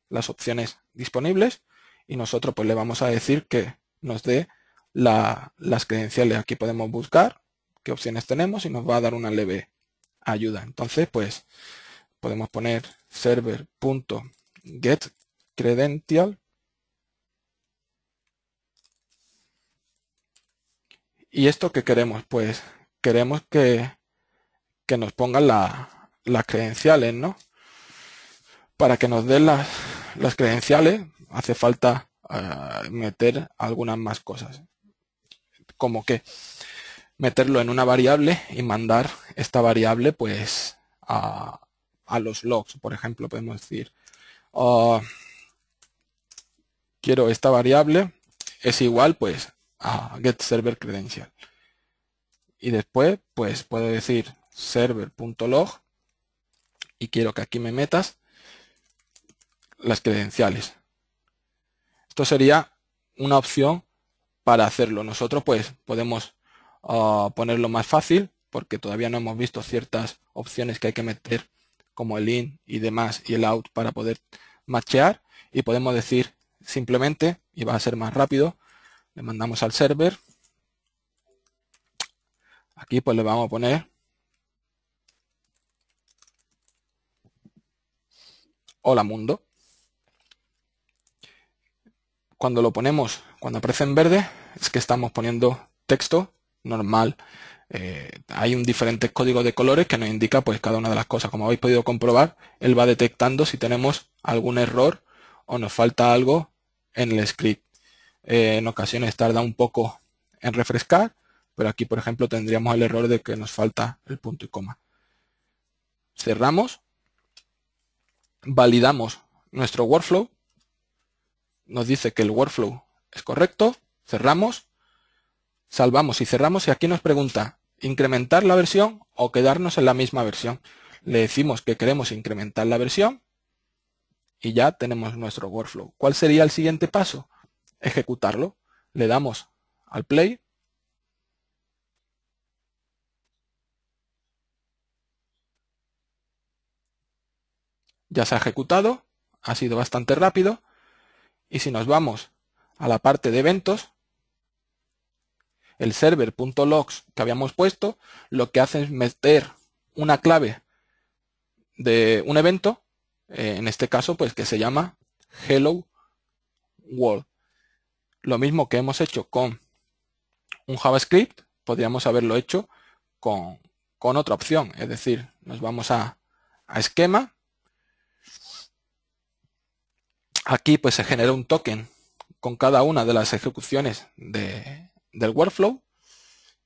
Speaker 1: las opciones disponibles. Y nosotros pues le vamos a decir que nos dé las credenciales. Aquí podemos buscar qué opciones tenemos y nos va a dar una leve ayuda. Entonces, pues podemos poner credential ¿Y esto que queremos? Pues queremos que, nos pongan la, las credenciales, ¿no? Para que nos den las, las credenciales hace falta eh, meter algunas más cosas. Como que meterlo en una variable y mandar esta variable pues a, los logs, por ejemplo, podemos decir. Ah, quiero esta variable es igual pues a get server credential. Y después pues puedo decir server.log y quiero que aquí me metas las credenciales. Esto sería una opción para hacerlo. Nosotros pues podemos ponerlo más fácil, porque todavía no hemos visto ciertas opciones que hay que meter, como el in y demás, y el out para poder machear. Y podemos decir simplemente, y va a ser más rápido, le mandamos al server. Aquí pues le vamos a poner hola mundo. Cuando lo ponemos, cuando aparece en verde, es que estamos poniendo texto normal. Eh, hay un diferente código de colores que nos indica pues cada una de las cosas. Como habéis podido comprobar, él va detectando si tenemos algún error o nos falta algo en el script. Eh, en ocasiones tarda un poco en refrescar, pero aquí por ejemplo tendríamos el error de que nos falta el punto y coma. Cerramos, validamos nuestro workflow, nos dice que el workflow es correcto, cerramos salvamos y cerramos y aquí nos pregunta, ¿incrementar la versión o quedarnos en la misma versión? Le decimos que queremos incrementar la versión y ya tenemos nuestro workflow. ¿Cuál sería el siguiente paso? Ejecutarlo. Le damos al play. Ya se ha ejecutado, ha sido bastante rápido. Y si nos vamos a la parte de eventos, el server.logs que habíamos puesto, lo que hace es meter una clave de un evento, eh, en este caso pues que se llama hello world. Lo mismo que hemos hecho con un JavaScript, podríamos haberlo hecho con, otra opción, es decir, nos vamos a, a esquema, aquí pues se genera un token con cada una de las ejecuciones de, del workflow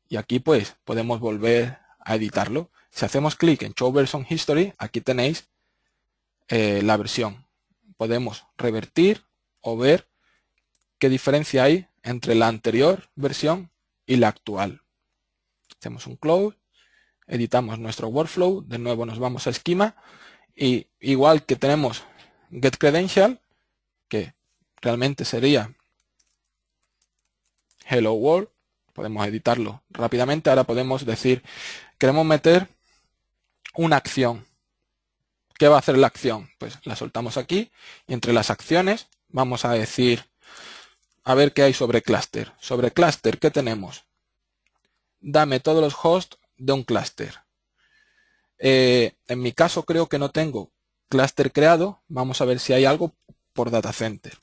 Speaker 1: y aquí pues podemos volver a editarlo. Si hacemos clic en Show Version History, aquí tenéis eh, la versión. Podemos revertir o ver qué diferencia hay entre la anterior versión y la actual. Hacemos un close, editamos nuestro workflow, de nuevo nos vamos a esquema y igual que tenemos get credential, que realmente sería hello world, podemos editarlo rápidamente, ahora podemos decir, queremos meter una acción. ¿Qué va a hacer la acción? Pues la soltamos aquí y entre las acciones vamos a decir, a ver qué hay sobre cluster. Sobre cluster, ¿qué tenemos? Dame todos los hosts de un cluster. Eh, en mi caso creo que no tengo cluster creado. Vamos a ver si hay algo por data center.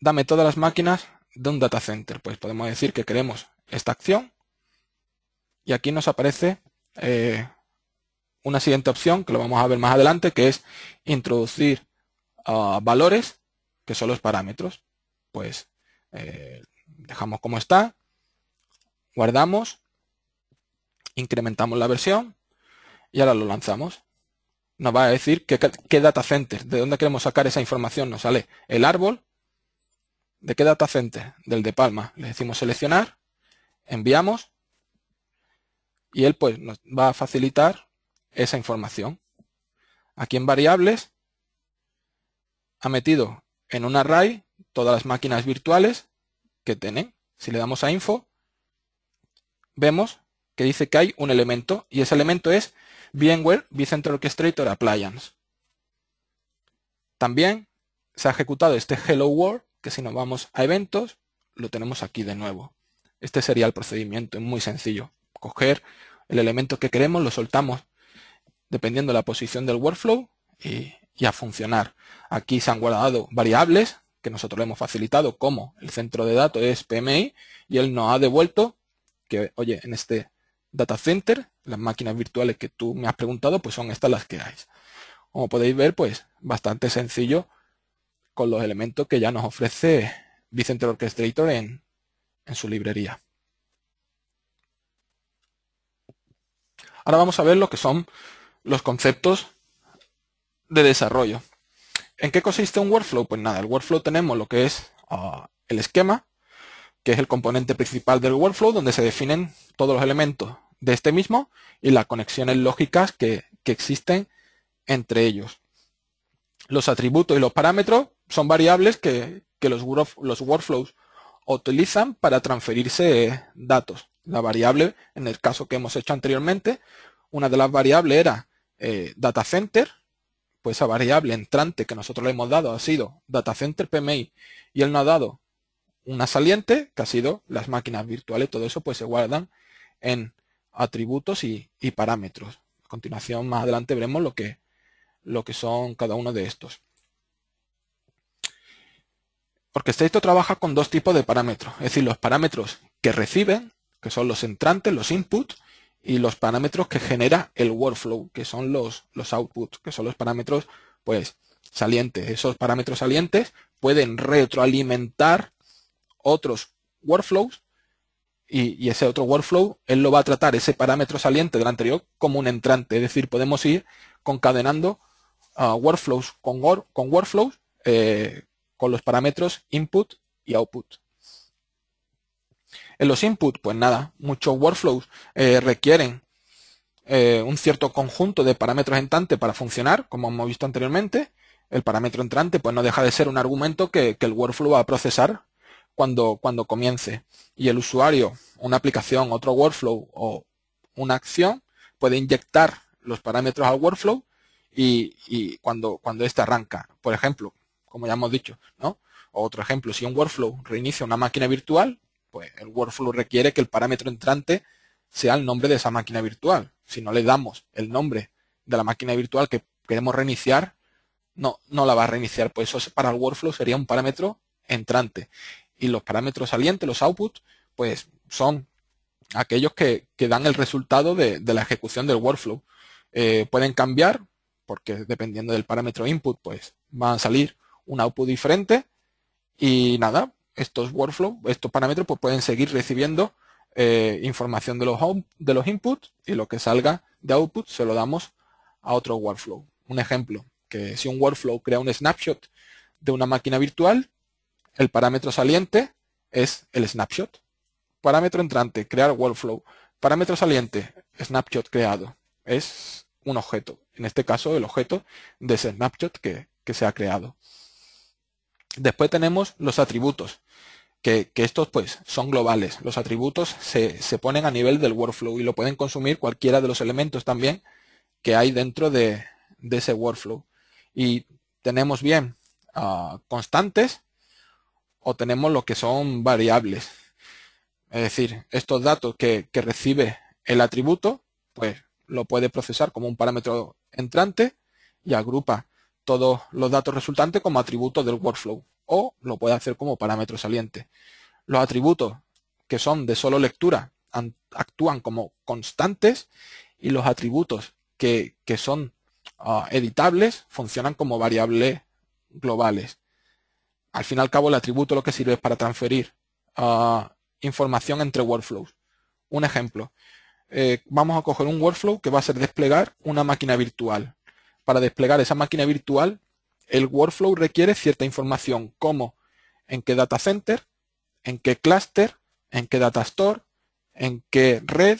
Speaker 1: dame todas las máquinas de un data center. Pues podemos decir que queremos esta acción y aquí nos aparece eh, una siguiente opción que lo vamos a ver más adelante, que es introducir ah, valores que son los parámetros. Pues eh, dejamos como está, guardamos, incrementamos la versión y ahora lo lanzamos. Nos va a decir qué, qué data center, de dónde queremos sacar esa información. Nos sale el árbol ¿De qué data Del de Palma. Le decimos seleccionar, enviamos y él pues nos va a facilitar esa información. Aquí en variables ha metido en un array todas las máquinas virtuales que tienen. Si le damos a info, vemos que dice que hay un elemento y ese elemento es VMware vCenter Orchestrator Appliance. También se ha ejecutado este Hello World que si nos vamos a eventos, lo tenemos aquí de nuevo. Este sería el procedimiento, es muy sencillo. Coger el elemento que queremos, lo soltamos dependiendo de la posición del workflow y, a funcionar. Aquí se han guardado variables que nosotros le hemos facilitado, como el centro de datos es PMI, y él nos ha devuelto que, oye, en este data center, las máquinas virtuales que tú me has preguntado, pues son estas las que hay. Como podéis ver, pues bastante sencillo con los elementos que ya nos ofrece Vicente Orchestrator en, en su librería. Ahora vamos a ver lo que son los conceptos de desarrollo. ¿En qué consiste un workflow? Pues nada, el workflow tenemos lo que es ah, el esquema, que es el componente principal del workflow, donde se definen todos los elementos de este mismo y las conexiones lógicas que existen entre ellos. Los atributos y los parámetros son variables que, los, workflows utilizan para transferirse datos. La variable, en el caso que hemos hecho anteriormente, una de las variables era eh, data center, pues esa variable entrante que nosotros le hemos dado ha sido data center y él nos ha dado una saliente que ha sido las máquinas virtuales, todo eso pues se guardan en atributos y, parámetros. A continuación, más adelante veremos lo que son cada uno de estos. Porque esto trabaja con dos tipos de parámetros, es decir, los parámetros que reciben, que son los entrantes, los inputs, y los parámetros que genera el workflow, que son los, los outputs, que son los parámetros pues, salientes. Esos parámetros salientes pueden retroalimentar otros workflows y, ese otro workflow, él lo va a tratar, ese parámetro saliente del anterior, como un entrante. Es decir, podemos ir concadenando ah, workflows con, con workflows eh, con los parámetros input y output. En los input, pues nada, muchos workflows eh, requieren eh, un cierto conjunto de parámetros entrantes para funcionar, como hemos visto anteriormente. El parámetro entrante pues no deja de ser un argumento que, el workflow va a procesar cuando, cuando comience. Y el usuario, una aplicación, otro workflow o una acción puede inyectar los parámetros al workflow y, cuando, cuando éste arranca. Por ejemplo, como ya hemos dicho, ¿no? Otro ejemplo, si un workflow reinicia una máquina virtual, pues el workflow requiere que el parámetro entrante sea el nombre de esa máquina virtual. Si no le damos el nombre de la máquina virtual que queremos reiniciar, no, la va a reiniciar. Pues eso para el workflow sería un parámetro entrante. Y los parámetros salientes, los outputs, pues son aquellos que, dan el resultado de, la ejecución del workflow. Eh, pueden cambiar, porque dependiendo del parámetro input, pues van a salir un output diferente y nada, estos workflows, estos parámetros pues pueden seguir recibiendo eh, información de los, de los inputs y lo que salga de output se lo damos a otro workflow. Un ejemplo, que si un workflow crea un snapshot de una máquina virtual, el parámetro saliente es el snapshot. Parámetro entrante, crear workflow. Parámetro saliente, snapshot creado. Es un objeto. En este caso, el objeto de ese snapshot que se ha creado. Después tenemos los atributos, que, estos pues son globales. Los atributos se, ponen a nivel del workflow y lo pueden consumir cualquiera de los elementos también que hay dentro de, ese workflow. Y tenemos bien ah, constantes o tenemos lo que son variables. Es decir, estos datos que, que recibe el atributo, pues lo puede procesar como un parámetro entrante y agrupa todos los datos resultantes como atributos del workflow o lo puede hacer como parámetro saliente. Los atributos que son de solo lectura actúan como constantes y los atributos que, que son ah, editables funcionan como variables globales. Al fin y al cabo, el atributo lo que sirve es para transferir ah, información entre workflows. Un ejemplo, eh, vamos a coger un workflow que va a ser desplegar una máquina virtual para desplegar esa máquina virtual, el workflow requiere cierta información como en qué data center, en qué cluster, en qué data store, en qué red.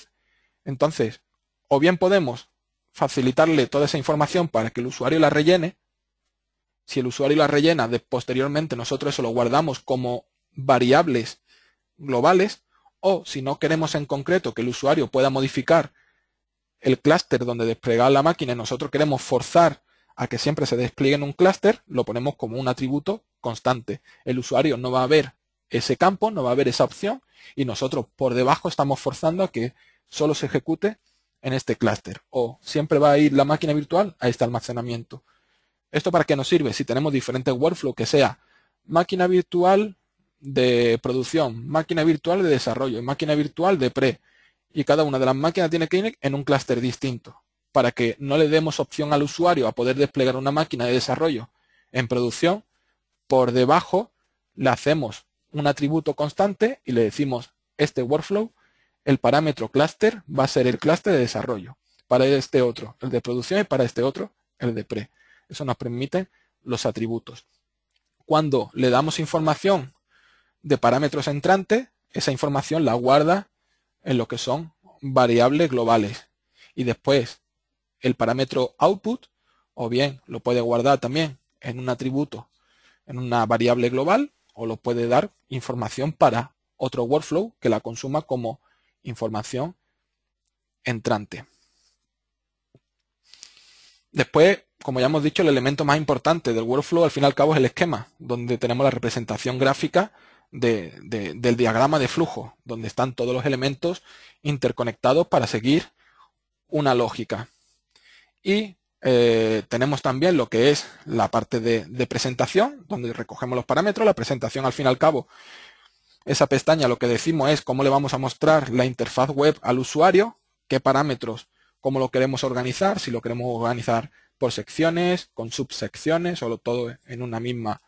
Speaker 1: Entonces, o bien podemos facilitarle toda esa información para que el usuario la rellene. Si el usuario la rellena, posteriormente nosotros eso lo guardamos como variables globales. O si no queremos en concreto que el usuario pueda modificar el clúster donde desplegar la máquina y nosotros queremos forzar a que siempre se despliegue en un clúster, lo ponemos como un atributo constante. El usuario no va a ver ese campo, no va a ver esa opción y nosotros por debajo estamos forzando a que solo se ejecute en este clúster o siempre va a ir la máquina virtual a este almacenamiento. ¿Esto para qué nos sirve? Si tenemos diferentes workflows, que sea máquina virtual de producción, máquina virtual de desarrollo, máquina virtual de pre, y cada una de las máquinas tiene que ir en un clúster distinto para que no le demos opción al usuario a poder desplegar una máquina de desarrollo en producción. Por debajo le hacemos un atributo constante y le decimos este workflow, el parámetro clúster, va a ser el clúster de desarrollo. Para este otro, el de producción y para este otro, el de pre. Eso nos permite los atributos. Cuando le damos información de parámetros entrantes, esa información la guarda en lo que son variables globales. Y después el parámetro output, o bien lo puede guardar también en un atributo, en una variable global, o lo puede dar información para otro workflow que la consuma como información entrante. Después, como ya hemos dicho, el elemento más importante del workflow al fin y al cabo es el esquema, donde tenemos la representación gráfica del diagrama de flujo, donde están todos los elementos interconectados para seguir una lógica. Y eh, tenemos también lo que es la parte de, de, presentación, donde recogemos los parámetros. La presentación, al fin y al cabo, esa pestaña lo que decimos es cómo le vamos a mostrar la interfaz web al usuario, qué parámetros, cómo lo queremos organizar, si lo queremos organizar por secciones, con subsecciones, o todo en una misma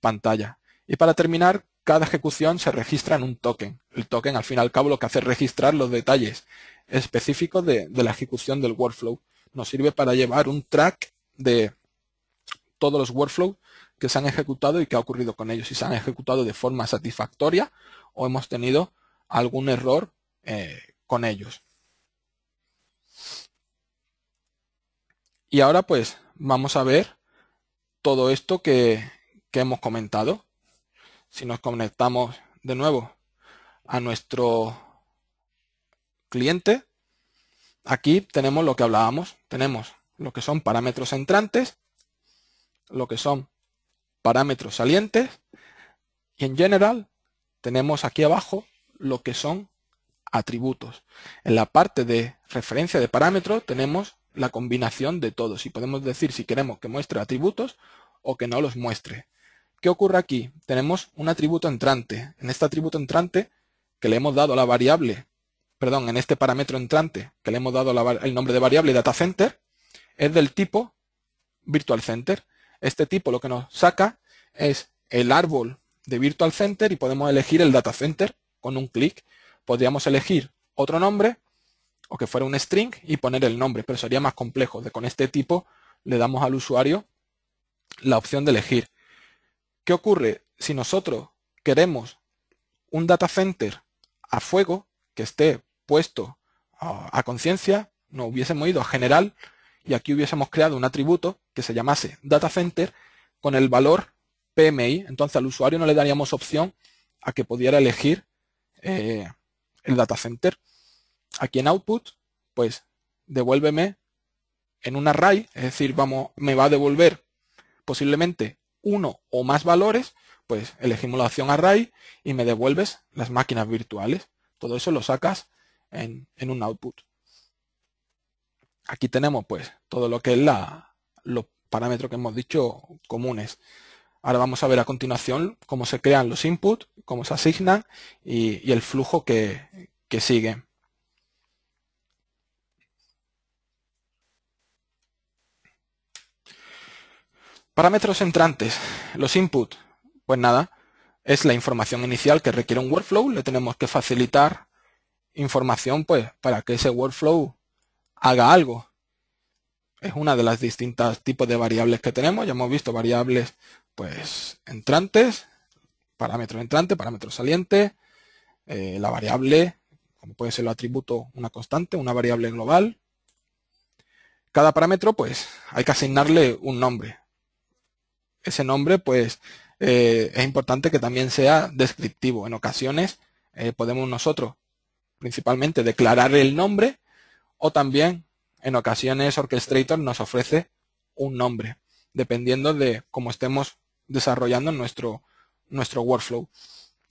Speaker 1: pantalla. Y para terminar, cada ejecución se registra en un token. El token, al fin y al cabo, lo que hace es registrar los detalles específicos de, la ejecución del workflow. Nos sirve para llevar un track de todos los workflows que se han ejecutado y qué ha ocurrido con ellos, si se han ejecutado de forma satisfactoria o hemos tenido algún error eh, con ellos. Y ahora pues vamos a ver todo esto que hemos comentado si nos conectamos de nuevo a nuestro cliente, aquí tenemos lo que hablábamos, tenemos lo que son parámetros entrantes, lo que son parámetros salientes y en general tenemos aquí abajo lo que son atributos. En la parte de referencia de parámetros tenemos la combinación de todos y podemos decir si queremos que muestre atributos o que no los muestre. ¿Qué ocurre aquí? Tenemos un atributo entrante. En este atributo entrante que le hemos dado la variable, perdón, en este parámetro entrante que le hemos dado el nombre de variable data center, es del tipo virtual center. Este tipo lo que nos saca es el árbol de virtual center y podemos elegir el data center con un clic. Podríamos elegir otro nombre o que fuera un string y poner el nombre, pero sería más complejo. De con este tipo le damos al usuario la opción de elegir. ¿Qué ocurre si nosotros queremos un data center a fuego que esté puesto a conciencia? no hubiésemos ido a general y aquí hubiésemos creado un atributo que se llamase data center con el valor PMI. Entonces al usuario no le daríamos opción a que pudiera elegir eh, el data center. Aquí en output, pues devuélveme en un array, es decir, vamos, me va a devolver posiblemente uno o más valores, pues elegimos la opción array y me devuelves las máquinas virtuales. Todo eso lo sacas en, un output. Aquí tenemos pues todo lo que es la, los parámetros que hemos dicho comunes. Ahora vamos a ver a continuación cómo se crean los inputs, cómo se asignan y, el flujo que, que sigue. Parámetros entrantes, los inputs, pues nada, es la información inicial que requiere un workflow, le tenemos que facilitar información pues para que ese workflow haga algo. Es una de las distintas tipos de variables que tenemos, ya hemos visto variables pues entrantes, parámetro entrante, parámetro saliente, eh, la variable, como puede ser el atributo, una constante, una variable global. Cada parámetro pues hay que asignarle un nombre, ese nombre, pues eh, es importante que también sea descriptivo. En ocasiones eh, podemos nosotros principalmente declarar el nombre o también en ocasiones Orchestrator nos ofrece un nombre, dependiendo de cómo estemos desarrollando nuestro, nuestro workflow.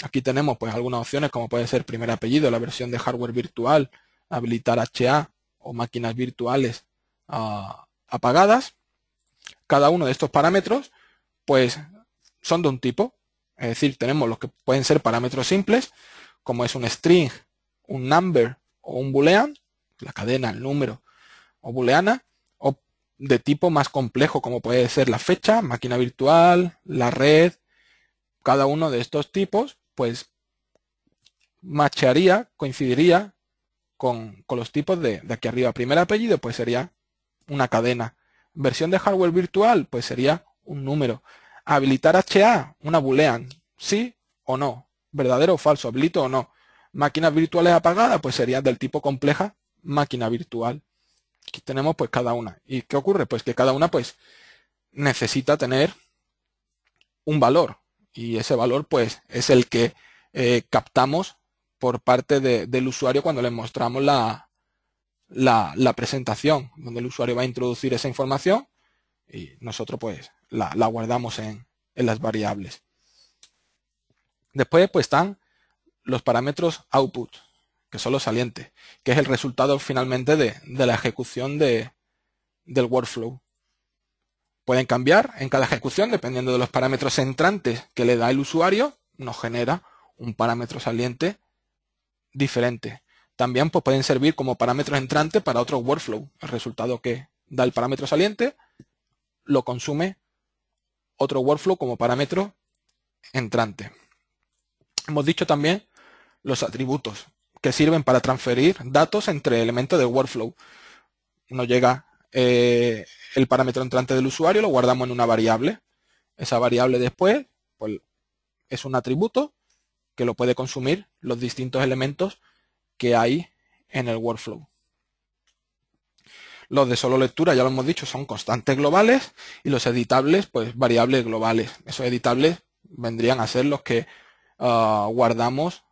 Speaker 1: Aquí tenemos pues algunas opciones como puede ser primer apellido, la versión de hardware virtual, habilitar HA o máquinas virtuales ah, apagadas. Cada uno de estos parámetros pues son de un tipo, es decir, tenemos los que pueden ser parámetros simples, como es un string, un number o un boolean, la cadena, el número o booleana, o de tipo más complejo, como puede ser la fecha, máquina virtual, la red, cada uno de estos tipos, pues macharía, coincidiría con, los tipos de, de aquí arriba. Primer apellido, pues sería una cadena. Versión de hardware virtual, pues sería un número. Habilitar HA, una boolean, sí o no, verdadero o falso, habilito o no. Máquinas virtuales apagadas, pues sería del tipo compleja, máquina virtual. Aquí tenemos pues cada una. ¿Y qué ocurre? Pues que cada una pues necesita tener un valor. Y ese valor pues es el que eh, captamos por parte del usuario cuando le mostramos la, la, presentación, donde el usuario va a introducir esa información y nosotros pues la, guardamos en, en, las variables. Después pues están los parámetros output, que son los salientes, que es el resultado finalmente de, la ejecución de, del workflow. Pueden cambiar en cada ejecución dependiendo de los parámetros entrantes que le da el usuario, nos genera un parámetro saliente diferente. También pues, pueden servir como parámetros entrantes para otro workflow. El resultado que da el parámetro saliente lo consume otro workflow como parámetro entrante. Hemos dicho también los atributos que sirven para transferir datos entre elementos de workflow. Nos llega eh, el parámetro entrante del usuario, lo guardamos en una variable. Esa variable después pues, es un atributo que lo puede consumir los distintos elementos que hay en el workflow. Los de solo lectura, ya lo hemos dicho, son constantes globales y los editables, pues variables globales. Esos editables vendrían a ser los que ah, guardamos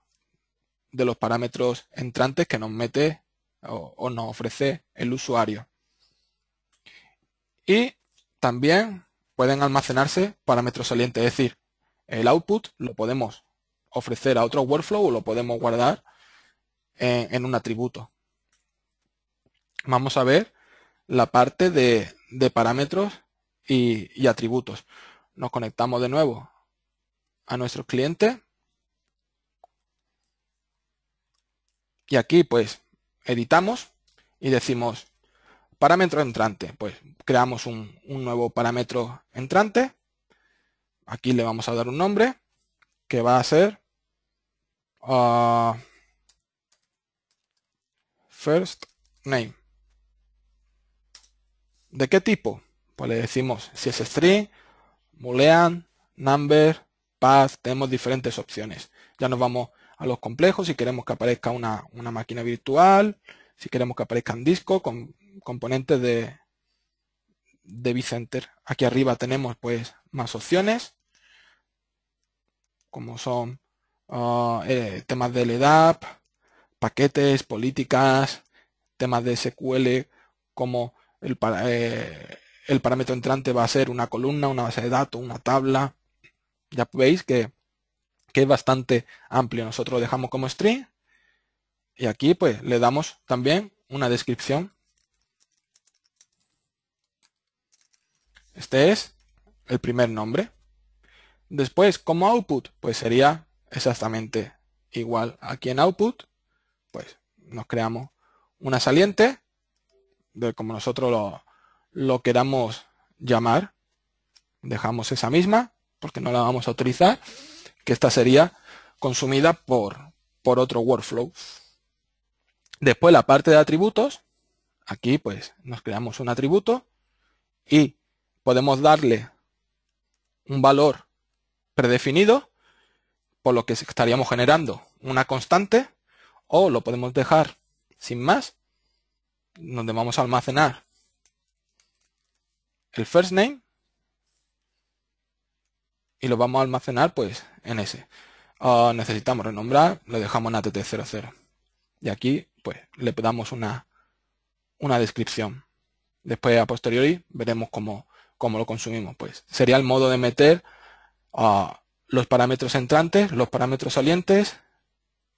Speaker 1: de los parámetros entrantes que nos mete o, nos ofrece el usuario. Y también pueden almacenarse parámetros salientes, es decir, el output lo podemos ofrecer a otro workflow o lo podemos guardar en un atributo. Vamos a ver la parte de, parámetros y, atributos. Nos conectamos de nuevo a nuestro cliente. Y aquí pues editamos y decimos parámetro entrante. Pues creamos un, nuevo parámetro entrante. Aquí le vamos a dar un nombre que va a ser ah, first name. ¿De qué tipo? Pues le decimos si es string, boolean, number, path, tenemos diferentes opciones. Ya nos vamos a los complejos, si queremos que aparezca una, máquina virtual, si queremos que aparezcan disco con componentes de, de vCenter. Aquí arriba tenemos pues más opciones, como son ah, eh, temas de LDAP, paquetes, políticas, temas de SQL como el, eh, el parámetro entrante va a ser una columna, una base de datos, una tabla. Ya veis que, es bastante amplio. Nosotros lo dejamos como string y aquí pues le damos también una descripción. Este es el primer nombre. Después, como output, pues sería exactamente igual. Aquí en output, pues nos creamos una saliente de como nosotros lo, queramos llamar. Dejamos esa misma, porque no la vamos a utilizar, que esta sería consumida por, por otro workflow. Después la parte de atributos, aquí pues nos creamos un atributo y podemos darle un valor predefinido, por lo que estaríamos generando una constante, o lo podemos dejar sin más donde vamos a almacenar el first name y lo vamos a almacenar pues en ese. Ah, necesitamos renombrar, lo dejamos en ATT00. Y aquí pues le damos una, una descripción. Después a posteriori veremos cómo, cómo lo consumimos. Pues sería el modo de meter ah, los parámetros entrantes, los parámetros salientes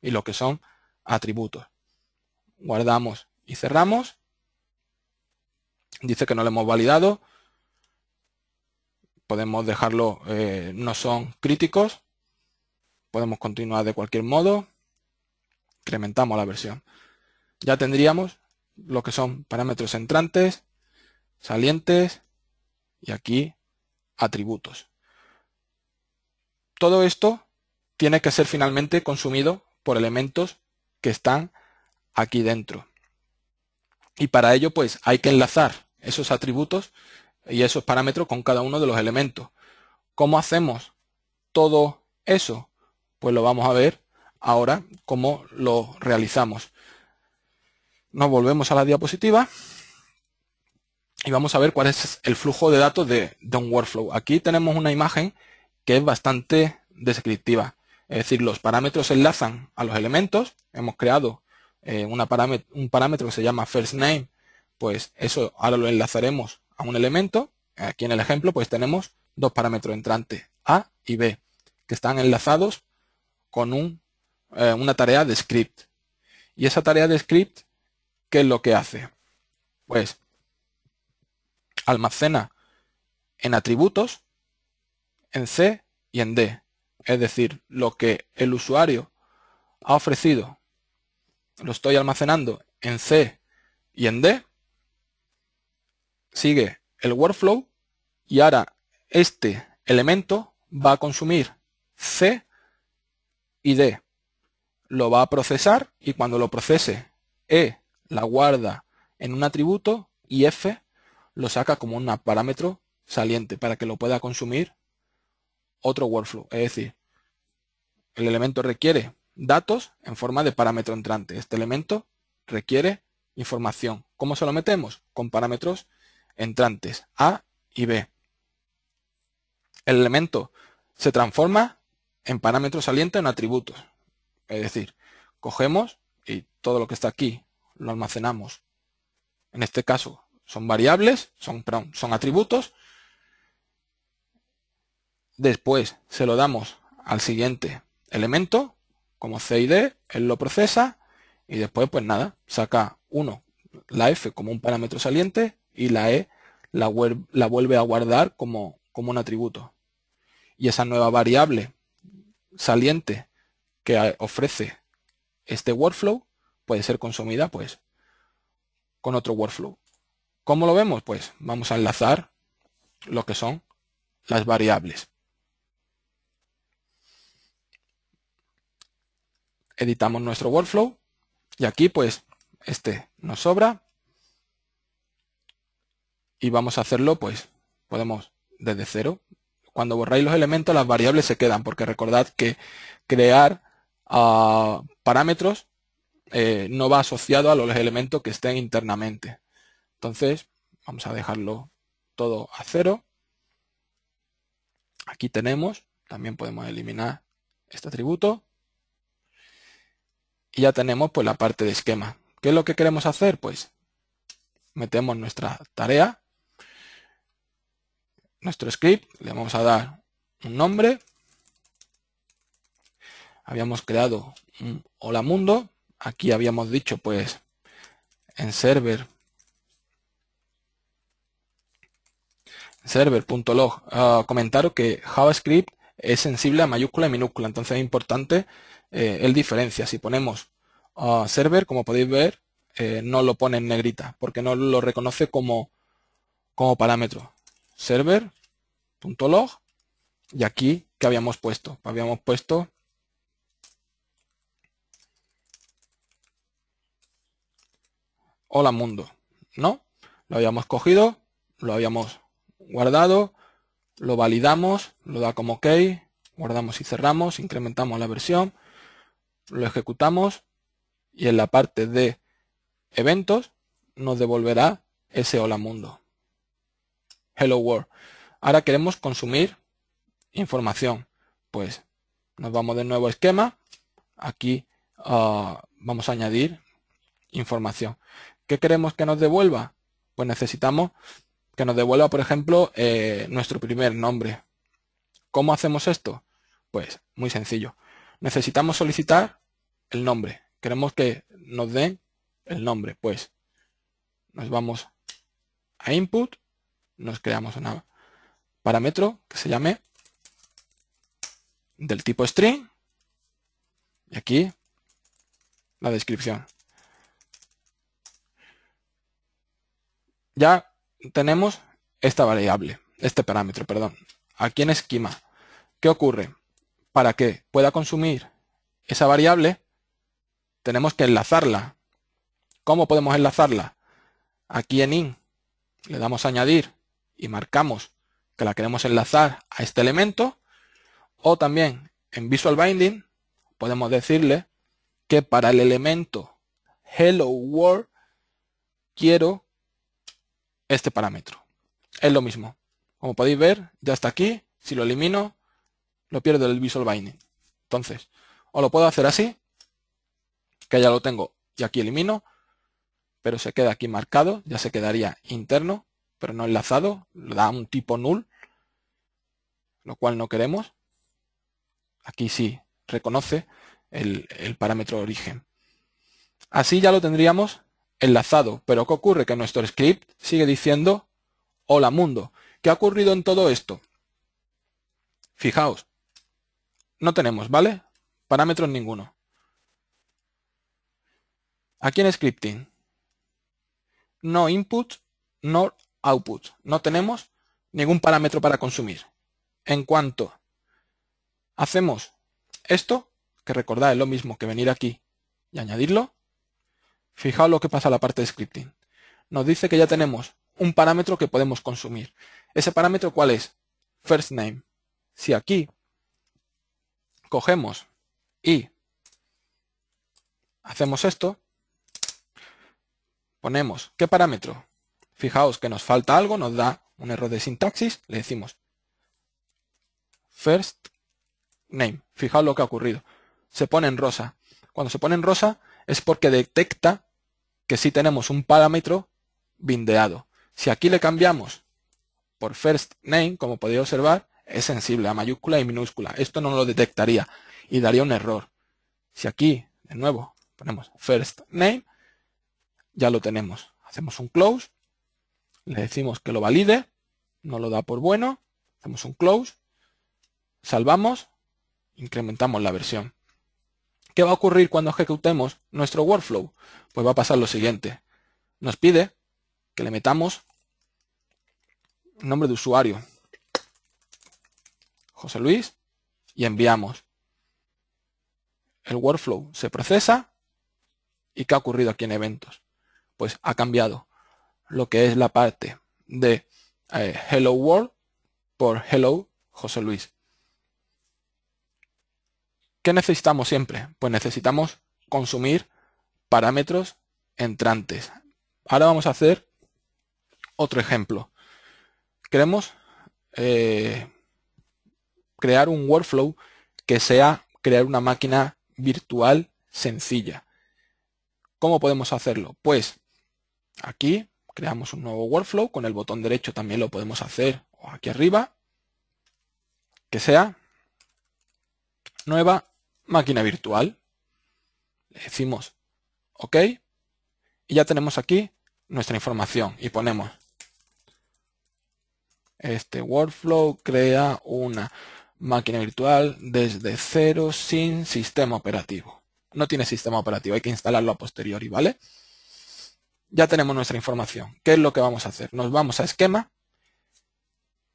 Speaker 1: y lo que son atributos. Guardamos y cerramos. Dice que no lo hemos validado. Podemos dejarlo, eh, no son críticos. Podemos continuar de cualquier modo. Incrementamos la versión. Ya tendríamos lo que son parámetros entrantes, salientes y aquí atributos. Todo esto tiene que ser finalmente consumido por elementos que están aquí dentro. Y para ello, pues hay que enlazar esos atributos y esos parámetros con cada uno de los elementos. ¿Cómo hacemos todo eso? Pues lo vamos a ver ahora cómo lo realizamos. Nos volvemos a la diapositiva y vamos a ver cuál es el flujo de datos de, de un workflow. Aquí tenemos una imagen que es bastante descriptiva. Es decir, los parámetros se enlazan a los elementos. Hemos creado eh, un parámetro que se llama first name, pues eso ahora lo enlazaremos a un elemento. Aquí en el ejemplo pues tenemos dos parámetros entrantes, A y B, que están enlazados con un, eh, una tarea de script. Y esa tarea de script, ¿qué es lo que hace? Pues almacena en atributos, en C y en D. Es decir, lo que el usuario ha ofrecido lo estoy almacenando en C y en D. Sigue el workflow y ahora este elemento va a consumir C y D. Lo va a procesar y cuando lo procese, E la guarda en un atributo y F lo saca como un parámetro saliente para que lo pueda consumir otro workflow. Es decir, el elemento requiere datos en forma de parámetro entrante. Este elemento requiere información. ¿Cómo se lo metemos? Con parámetros entrantes A y B. El elemento se transforma en parámetros saliente en atributos. Es decir, cogemos y todo lo que está aquí lo almacenamos. En este caso son variables, son, son atributos. Después se lo damos al siguiente elemento, como D, él lo procesa y después, pues nada, saca uno, la F como un parámetro saliente y la E la, la vuelve a guardar como, como un atributo. Y esa nueva variable saliente que ofrece este workflow puede ser consumida pues con otro workflow. ¿Cómo lo vemos? Pues vamos a enlazar lo que son las variables. editamos nuestro workflow y aquí pues este nos sobra y vamos a hacerlo pues podemos desde cero. Cuando borráis los elementos las variables se quedan porque recordad que crear ah, parámetros eh, no va asociado a los elementos que estén internamente. Entonces vamos a dejarlo todo a cero. Aquí tenemos, también podemos eliminar este atributo y ya tenemos pues la parte de esquema. ¿Qué es lo que queremos hacer? Pues metemos nuestra tarea, nuestro script, le vamos a dar un nombre. Habíamos creado un hola mundo. Aquí habíamos dicho pues en server server.log uh, ah, comentaros que JavaScript es sensible a mayúscula y minúscula, entonces es importante el eh, diferencia. Si ponemos server, como podéis ver, eh, no lo pone en negrita, porque no lo reconoce como, como parámetro. Server.log y aquí que habíamos puesto. Habíamos puesto hola mundo, ¿no? Lo habíamos cogido, lo habíamos guardado, lo validamos, lo da como ok, guardamos y cerramos, incrementamos la versión, lo ejecutamos y en la parte de eventos nos devolverá ese hola mundo. Hello World. Ahora queremos consumir información. Pues nos vamos de nuevo a esquema. Aquí ah, vamos a añadir información. ¿Qué queremos que nos devuelva? Pues necesitamos que nos devuelva, por ejemplo, eh, nuestro primer nombre. ¿Cómo hacemos esto? Pues muy sencillo necesitamos solicitar el nombre. Queremos que nos den el nombre. Pues nos vamos a input, nos creamos un parámetro que se llame del tipo string y aquí la descripción. Ya tenemos esta variable, este parámetro, perdón, aquí en esquema. ¿Qué ocurre? para que pueda consumir esa variable, tenemos que enlazarla. ¿Cómo podemos enlazarla? Aquí en in le damos a añadir y marcamos que la queremos enlazar a este elemento. O también en Visual Binding podemos decirle que para el elemento Hello World quiero este parámetro. Es lo mismo. Como podéis ver, ya está aquí. Si lo elimino, lo pierdo el visual binding. Entonces, o lo puedo hacer así, que ya lo tengo y aquí elimino, pero se queda aquí marcado, ya se quedaría interno, pero no enlazado, le da un tipo null, lo cual no queremos. Aquí sí reconoce el, el parámetro origen. Así ya lo tendríamos enlazado, pero ¿qué ocurre? Que nuestro script sigue diciendo hola mundo. ¿Qué ha ocurrido en todo esto? Fijaos, no tenemos, ¿vale? Parámetros ninguno. Aquí en scripting, no input, no output. No tenemos ningún parámetro para consumir. En cuanto hacemos esto, que recordad es lo mismo que venir aquí y añadirlo, fijaos lo que pasa la parte de scripting. Nos dice que ya tenemos un parámetro que podemos consumir. ¿Ese parámetro cuál es? First name. Si aquí cogemos y hacemos esto, ponemos qué parámetro. Fijaos que nos falta algo, nos da un error de sintaxis, le decimos first name. Fijaos lo que ha ocurrido. Se pone en rosa. Cuando se pone en rosa es porque detecta que sí tenemos un parámetro bindeado. Si aquí le cambiamos por first name, como podéis observar, es sensible a mayúscula y minúscula. Esto no lo detectaría y daría un error. Si aquí, de nuevo, ponemos first name, ya lo tenemos. Hacemos un close, le decimos que lo valide, no lo da por bueno, hacemos un close, salvamos, incrementamos la versión. ¿Qué va a ocurrir cuando ejecutemos nuestro workflow? Pues va a pasar lo siguiente. Nos pide que le metamos nombre de usuario. José Luis y enviamos. El workflow se procesa y ¿qué ha ocurrido aquí en eventos? Pues ha cambiado lo que es la parte de eh, Hello World por Hello José Luis. ¿Qué necesitamos siempre? Pues necesitamos consumir parámetros entrantes. Ahora vamos a hacer otro ejemplo. Queremos eh, crear un workflow que sea crear una máquina virtual sencilla. ¿Cómo podemos hacerlo? Pues aquí creamos un nuevo workflow, con el botón derecho también lo podemos hacer, o aquí arriba, que sea nueva máquina virtual. Le decimos OK y ya tenemos aquí nuestra información y ponemos este workflow crea una máquina virtual desde cero sin sistema operativo. No tiene sistema operativo, hay que instalarlo a posteriori, ¿vale? Ya tenemos nuestra información. ¿Qué es lo que vamos a hacer? Nos vamos a esquema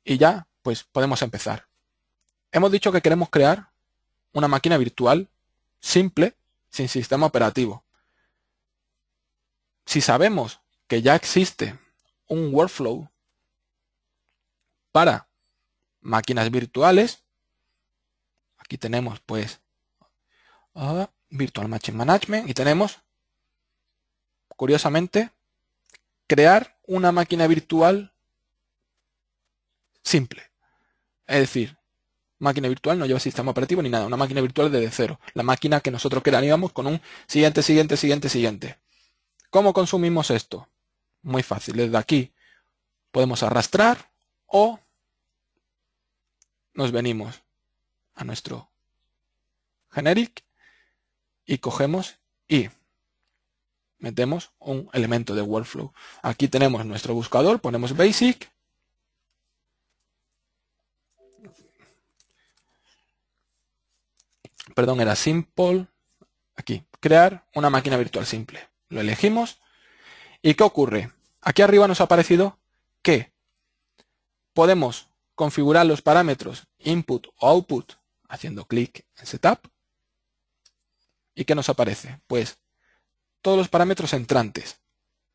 Speaker 1: y ya, pues podemos empezar. Hemos dicho que queremos crear una máquina virtual simple, sin sistema operativo. Si sabemos que ya existe un workflow para máquinas virtuales, Aquí tenemos pues Virtual Machine Management y tenemos, curiosamente, crear una máquina virtual simple. Es decir, máquina virtual no lleva sistema operativo ni nada, una máquina virtual desde cero. La máquina que nosotros crearíamos con un siguiente, siguiente, siguiente, siguiente. ¿Cómo consumimos esto? Muy fácil, desde aquí podemos arrastrar o nos venimos a nuestro generic y cogemos y metemos un elemento de workflow. Aquí tenemos nuestro buscador, ponemos basic. Perdón, era simple. Aquí, crear una máquina virtual simple. Lo elegimos. ¿Y qué ocurre? Aquí arriba nos ha aparecido que podemos configurar los parámetros input o output haciendo clic en Setup. ¿Y que nos aparece? Pues todos los parámetros entrantes,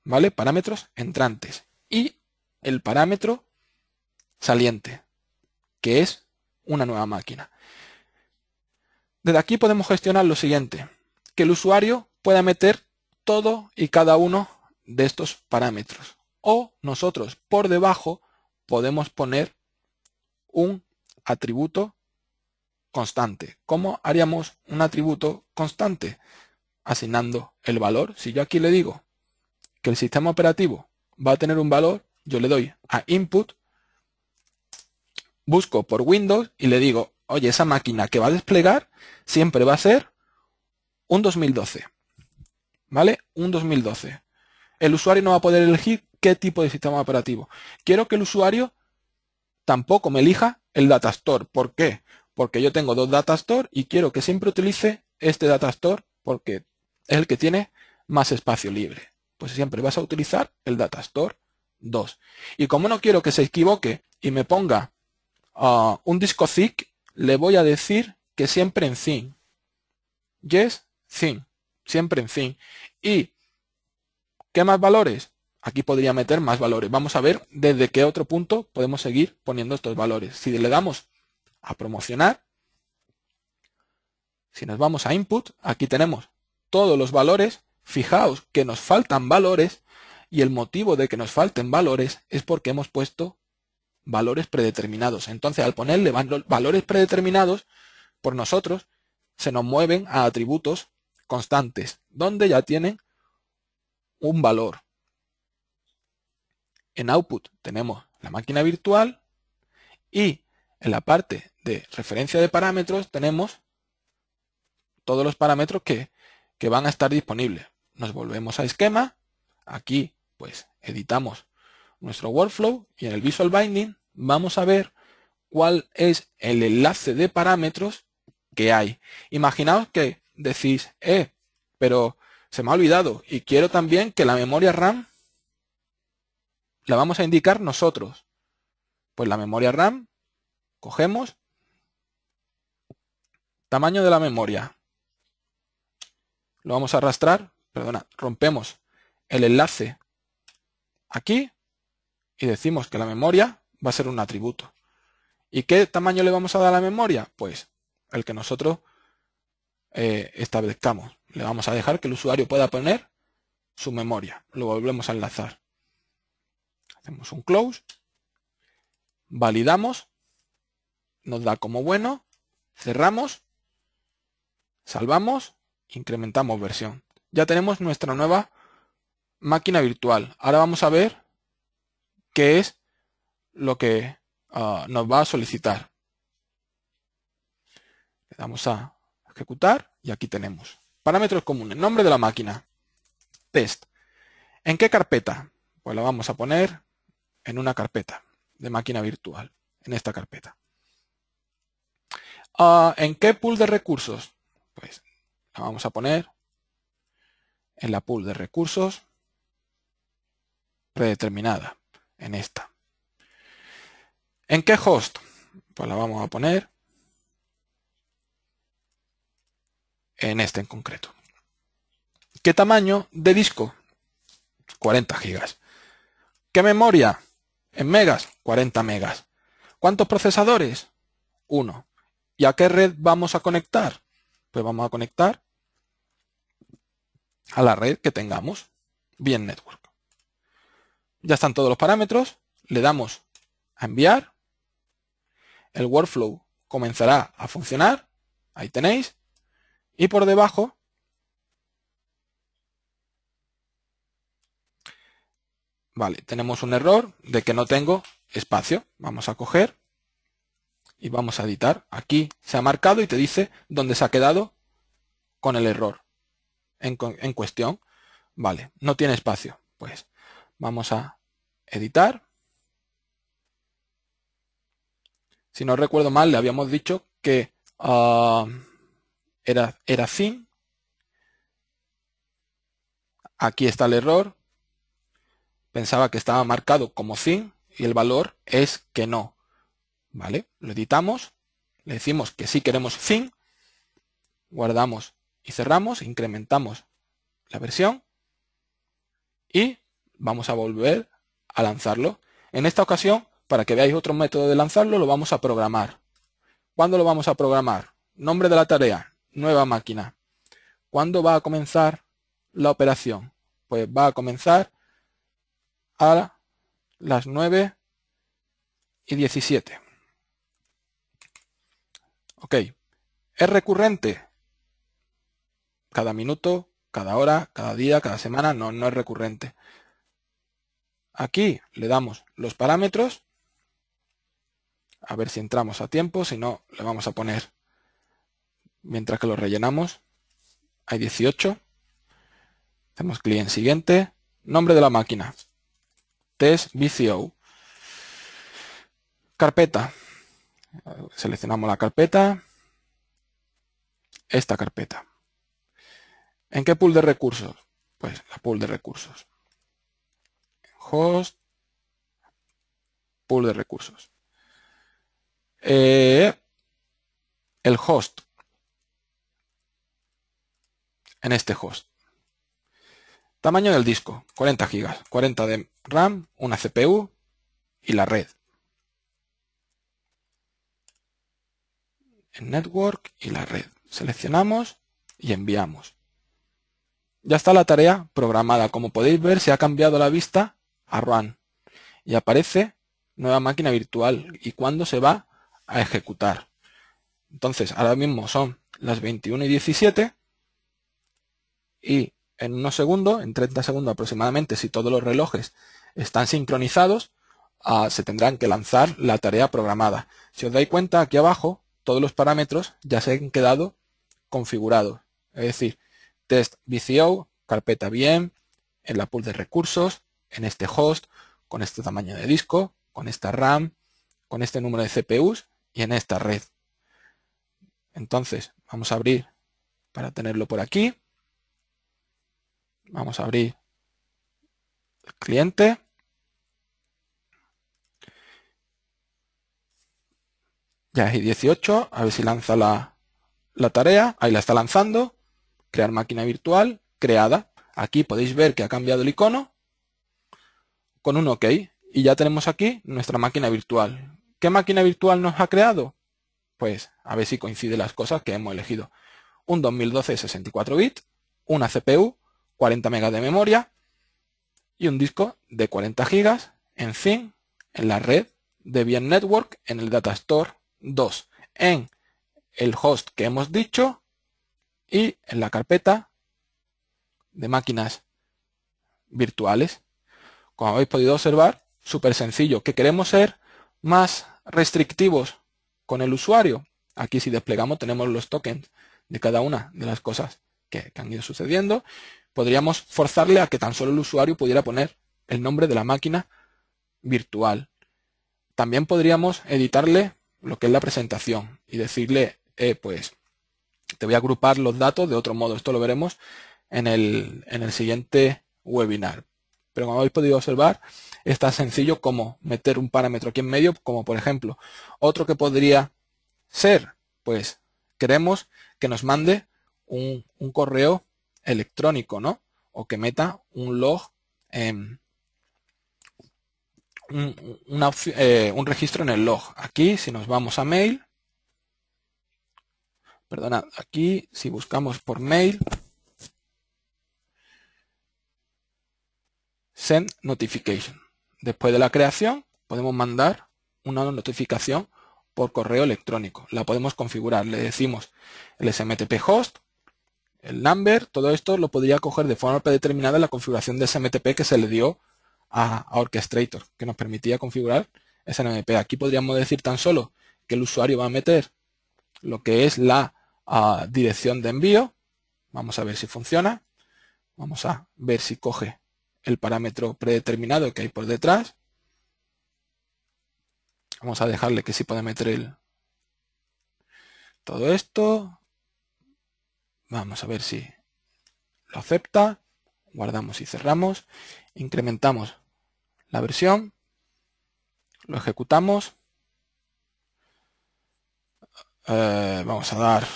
Speaker 1: ¿vale? Parámetros entrantes y el parámetro saliente, que es una nueva máquina. Desde aquí podemos gestionar lo siguiente, que el usuario pueda meter todo y cada uno de estos parámetros. O nosotros por debajo podemos poner un atributo constante. ¿Cómo haríamos un atributo constante? Asignando el valor. Si yo aquí le digo que el sistema operativo va a tener un valor, yo le doy a input, busco por Windows y le digo, oye, esa máquina que va a desplegar siempre va a ser un 2012. ¿Vale? Un 2012. El usuario no va a poder elegir qué tipo de sistema operativo. Quiero que el usuario tampoco me elija el Datastore. ¿Por qué? porque yo tengo dos data store y quiero que siempre utilice este data store porque es el que tiene más espacio libre. Pues siempre vas a utilizar el data store 2. Y como no quiero que se equivoque y me ponga ah, un disco zic le voy a decir que siempre en zinc. Yes, zinc. Siempre en zinc. ¿Y qué más valores? Aquí podría meter más valores. Vamos a ver desde qué otro punto podemos seguir poniendo estos valores. Si le damos a promocionar. Si nos vamos a input, aquí tenemos todos los valores. Fijaos que nos faltan valores y el motivo de que nos falten valores es porque hemos puesto valores predeterminados. Entonces, al ponerle valores predeterminados, por nosotros, se nos mueven a atributos constantes, donde ya tienen un valor. En output tenemos la máquina virtual y en la parte de referencia de parámetros tenemos todos los parámetros que, que van a estar disponibles. Nos volvemos a esquema, aquí pues editamos nuestro workflow y en el Visual Binding vamos a ver cuál es el enlace de parámetros que hay. Imaginaos que decís, eh, pero se me ha olvidado y quiero también que la memoria RAM la vamos a indicar nosotros. Pues la memoria RAM Cogemos. Tamaño de la memoria. Lo vamos a arrastrar. Perdona, rompemos el enlace aquí y decimos que la memoria va a ser un atributo. ¿Y qué tamaño le vamos a dar a la memoria? Pues el que nosotros eh, establezcamos. Le vamos a dejar que el usuario pueda poner su memoria. Lo volvemos a enlazar. Hacemos un close. Validamos nos da como bueno, cerramos, salvamos, incrementamos versión. Ya tenemos nuestra nueva máquina virtual. Ahora vamos a ver qué es lo que ah, nos va a solicitar. Le damos a ejecutar y aquí tenemos. Parámetros comunes. Nombre de la máquina. Test. ¿En qué carpeta? Pues la vamos a poner en una carpeta de máquina virtual, en esta carpeta. Ah, ¿En qué pool de recursos? Pues la vamos a poner en la pool de recursos predeterminada, en esta. ¿En qué host? Pues la vamos a poner en este en concreto. ¿Qué tamaño de disco? 40 gigas. ¿Qué memoria? En megas, 40 megas. ¿Cuántos procesadores? Uno. ¿Y a qué red vamos a conectar? Pues vamos a conectar a la red que tengamos, bien network. Ya están todos los parámetros, le damos a enviar, el workflow comenzará a funcionar, ahí tenéis, y por debajo Vale, tenemos un error de que no tengo espacio. Vamos a coger y vamos a editar. Aquí se ha marcado y te dice dónde se ha quedado con el error en, cuestión. Vale, no tiene espacio. Pues vamos a editar. Si no recuerdo mal, le habíamos dicho que ah, era, era Aquí está el error. Pensaba que estaba marcado como fin y el valor es que no. Lo editamos, le decimos que sí queremos fin, guardamos y cerramos, incrementamos la versión y vamos a volver a lanzarlo. En esta ocasión, para que veáis otro método de lanzarlo, lo vamos a programar. ¿Cuándo lo vamos a programar? Nombre de la tarea, nueva máquina. ¿Cuándo va a comenzar la operación? Pues va a comenzar a las 9 y 17. Ok, es recurrente. Cada minuto, cada hora, cada día, cada semana, no, no es recurrente. Aquí le damos los parámetros. A ver si entramos a tiempo, si no, le vamos a poner, mientras que lo rellenamos, hay 18. Hacemos clic en siguiente. Nombre de la máquina. Test VCO. Carpeta. Seleccionamos la carpeta. Esta carpeta. ¿En qué pool de recursos? Pues la pool de recursos. Host. Pool de recursos. Eh, el host. En este host. Tamaño del disco, 40 GB, 40 de RAM, una CPU y la red. en Network y la red. Seleccionamos y enviamos. Ya está la tarea programada. Como podéis ver, se ha cambiado la vista a Run y aparece nueva máquina virtual y cuándo se va a ejecutar. Entonces, ahora mismo son las 21 y 17 y en unos segundos, en 30 segundos aproximadamente, si todos los relojes están sincronizados, ah, se tendrán que lanzar la tarea programada. Si os dais cuenta, aquí abajo todos los parámetros ya se han quedado configurados. Es decir, test VCO, carpeta bien, en la pool de recursos, en este host, con este tamaño de disco, con esta RAM, con este número de CPUs y en esta red. Entonces, vamos a abrir para tenerlo por aquí. Vamos a abrir el cliente. Ya es 18, a ver si lanza la, tarea. Ahí la está lanzando. Crear máquina virtual, creada. Aquí podéis ver que ha cambiado el icono con un OK. Y ya tenemos aquí nuestra máquina virtual. ¿Qué máquina virtual nos ha creado? Pues a ver si coinciden las cosas que hemos elegido. Un 2012 64 bit, una CPU, 40 MB de memoria y un disco de 40 GB en fin, en la red, Debian Network, en el Data Store dos, en el host que hemos dicho y en la carpeta de máquinas virtuales. Como habéis podido observar, súper sencillo, que queremos ser más restrictivos con el usuario. Aquí si desplegamos tenemos los tokens de cada una de las cosas que han ido sucediendo. Podríamos forzarle a que tan solo el usuario pudiera poner el nombre de la máquina virtual. También podríamos editarle lo que es la presentación y decirle, eh, pues te voy a agrupar los datos de otro modo. Esto lo veremos en el, en el siguiente webinar. Pero como habéis podido observar, es tan sencillo como meter un parámetro aquí en medio, como por ejemplo, otro que podría ser, pues queremos que nos mande un, un correo electrónico, ¿no? O que meta un log en, eh, un, registro en el log. Aquí, si nos vamos a mail, perdona, aquí si buscamos por mail, send notification. Después de la creación podemos mandar una notificación por correo electrónico. La podemos configurar, le decimos el SMTP host, el number, todo esto lo podría coger de forma predeterminada la configuración de SMTP que se le dio a, Orchestrator, que nos permitía configurar SNMP. Aquí podríamos decir tan solo que el usuario va a meter lo que es la ah, dirección de envío. Vamos a ver si funciona. Vamos a ver si coge el parámetro predeterminado que hay por detrás. Vamos a dejarle que si puede meter el, todo esto. Vamos a ver si lo acepta. Guardamos y cerramos. Incrementamos la versión, lo ejecutamos, eh, vamos a dar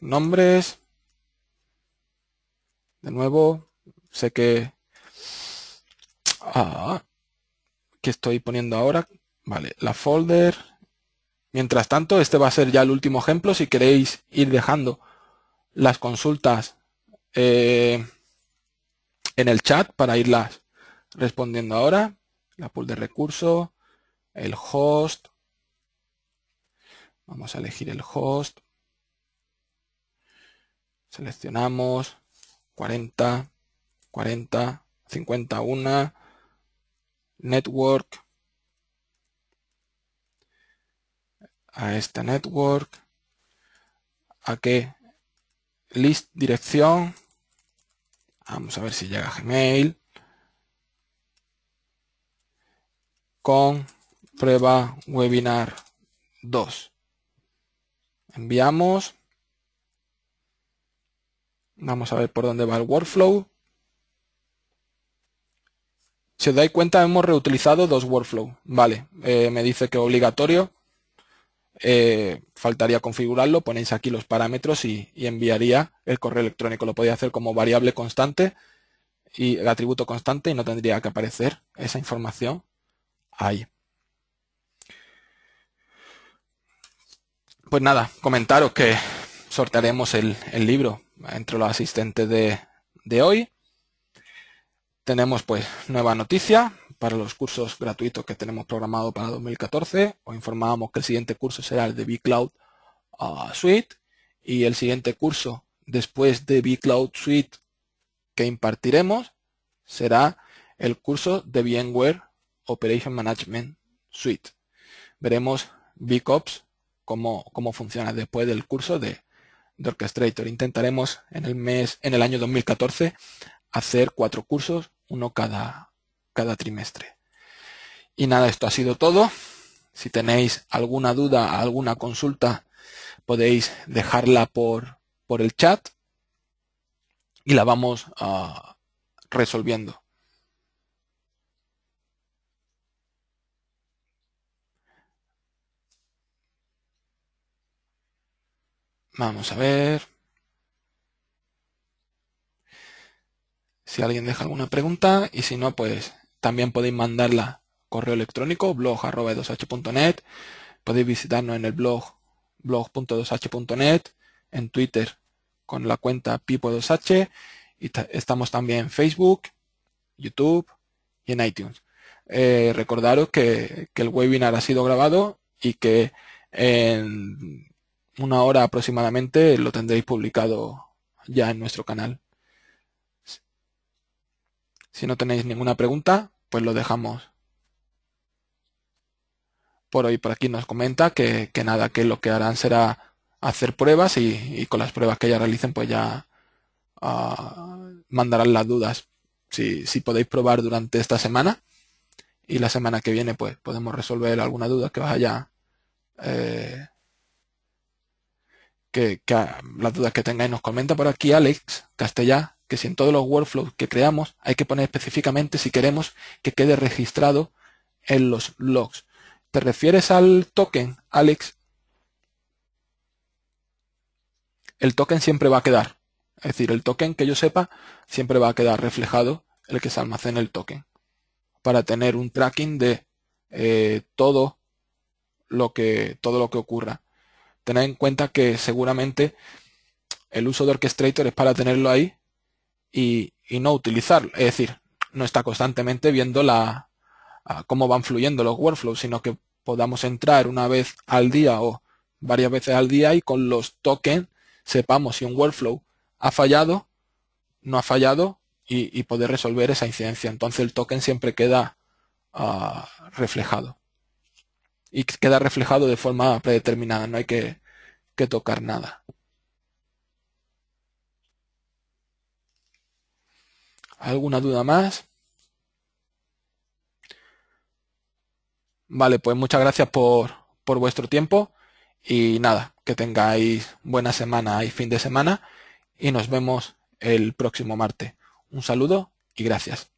Speaker 1: nombres, de nuevo, sé que, ah, que estoy poniendo ahora, vale, la folder, mientras tanto, este va a ser ya el último ejemplo, si queréis ir dejando las consultas eh, en el chat para irlas respondiendo ahora la pool de recursos, el host. Vamos a elegir el host. Seleccionamos 40, 40, 51, network. A esta network. A qué list dirección. Vamos a ver si llega Gmail. con prueba webinar 2. Enviamos. Vamos a ver por dónde va el workflow. Si os dais cuenta, hemos reutilizado dos workflows. Vale, eh, me dice que obligatorio. Eh, faltaría configurarlo, ponéis aquí los parámetros y, y, enviaría el correo electrónico. Lo podéis hacer como variable constante y el atributo constante y no tendría que aparecer esa información pues nada, comentaros que sortearemos el, libro entre los asistentes de, hoy. Tenemos pues nueva noticia para los cursos gratuitos que tenemos programado para 2014. Os informábamos que el siguiente curso será el de vCloud ah, Suite y el siguiente curso después de vCloud Suite que impartiremos será el curso de VMware Operation Management Suite. Veremos VCOps, cómo, cómo funciona después del curso de, Orchestrator. Intentaremos en el mes, en el año 2014, hacer cuatro cursos, uno cada, cada trimestre. Y nada, esto ha sido todo. Si tenéis alguna duda, alguna consulta, podéis dejarla por, por el chat y la vamos a ah, resolviendo. Vamos a ver. Si alguien deja alguna pregunta y si no, pues también podéis mandarla correo electrónico blog2 e hnet Podéis visitarnos en el blog blog.2h.net, e en Twitter con la cuenta Pipo2h y estamos también en Facebook, YouTube y en iTunes. Eh, recordaros que, que, el webinar ha sido grabado y que en una hora aproximadamente lo tendréis publicado ya en nuestro canal. Si no tenéis ninguna pregunta, pues lo dejamos por hoy. Por aquí nos comenta que, que nada, que lo que harán será hacer pruebas y, con las pruebas que ya realicen, pues ya ah, mandarán las dudas. Si, si podéis probar durante esta semana y la semana que viene, pues podemos resolver alguna duda que vaya eh, las dudas que tengáis nos comenta por aquí Alex Castellá, que si en todos los workflows que creamos hay que poner específicamente si queremos que quede registrado en los logs. ¿Te refieres al token, Alex? El token siempre va a quedar. Es decir, el token que yo sepa siempre va a quedar reflejado el que se almacena el token. Para tener un tracking de eh, todo lo que todo lo que ocurra. Tened en cuenta que seguramente el uso de Orchestrator es para tenerlo ahí y, no utilizarlo. Es decir, no está constantemente viendo la, cómo van fluyendo los workflows, sino que podamos entrar una vez al día o varias veces al día y con los tokens sepamos si un workflow ha fallado, no ha fallado y, poder resolver esa incidencia. Entonces el token siempre queda ah, reflejado y queda reflejado de forma predeterminada, no hay que, tocar nada. ¿Alguna duda más? Vale, pues muchas gracias por, por vuestro tiempo y nada, que tengáis buena semana y fin de semana y nos vemos el próximo martes. Un saludo y gracias.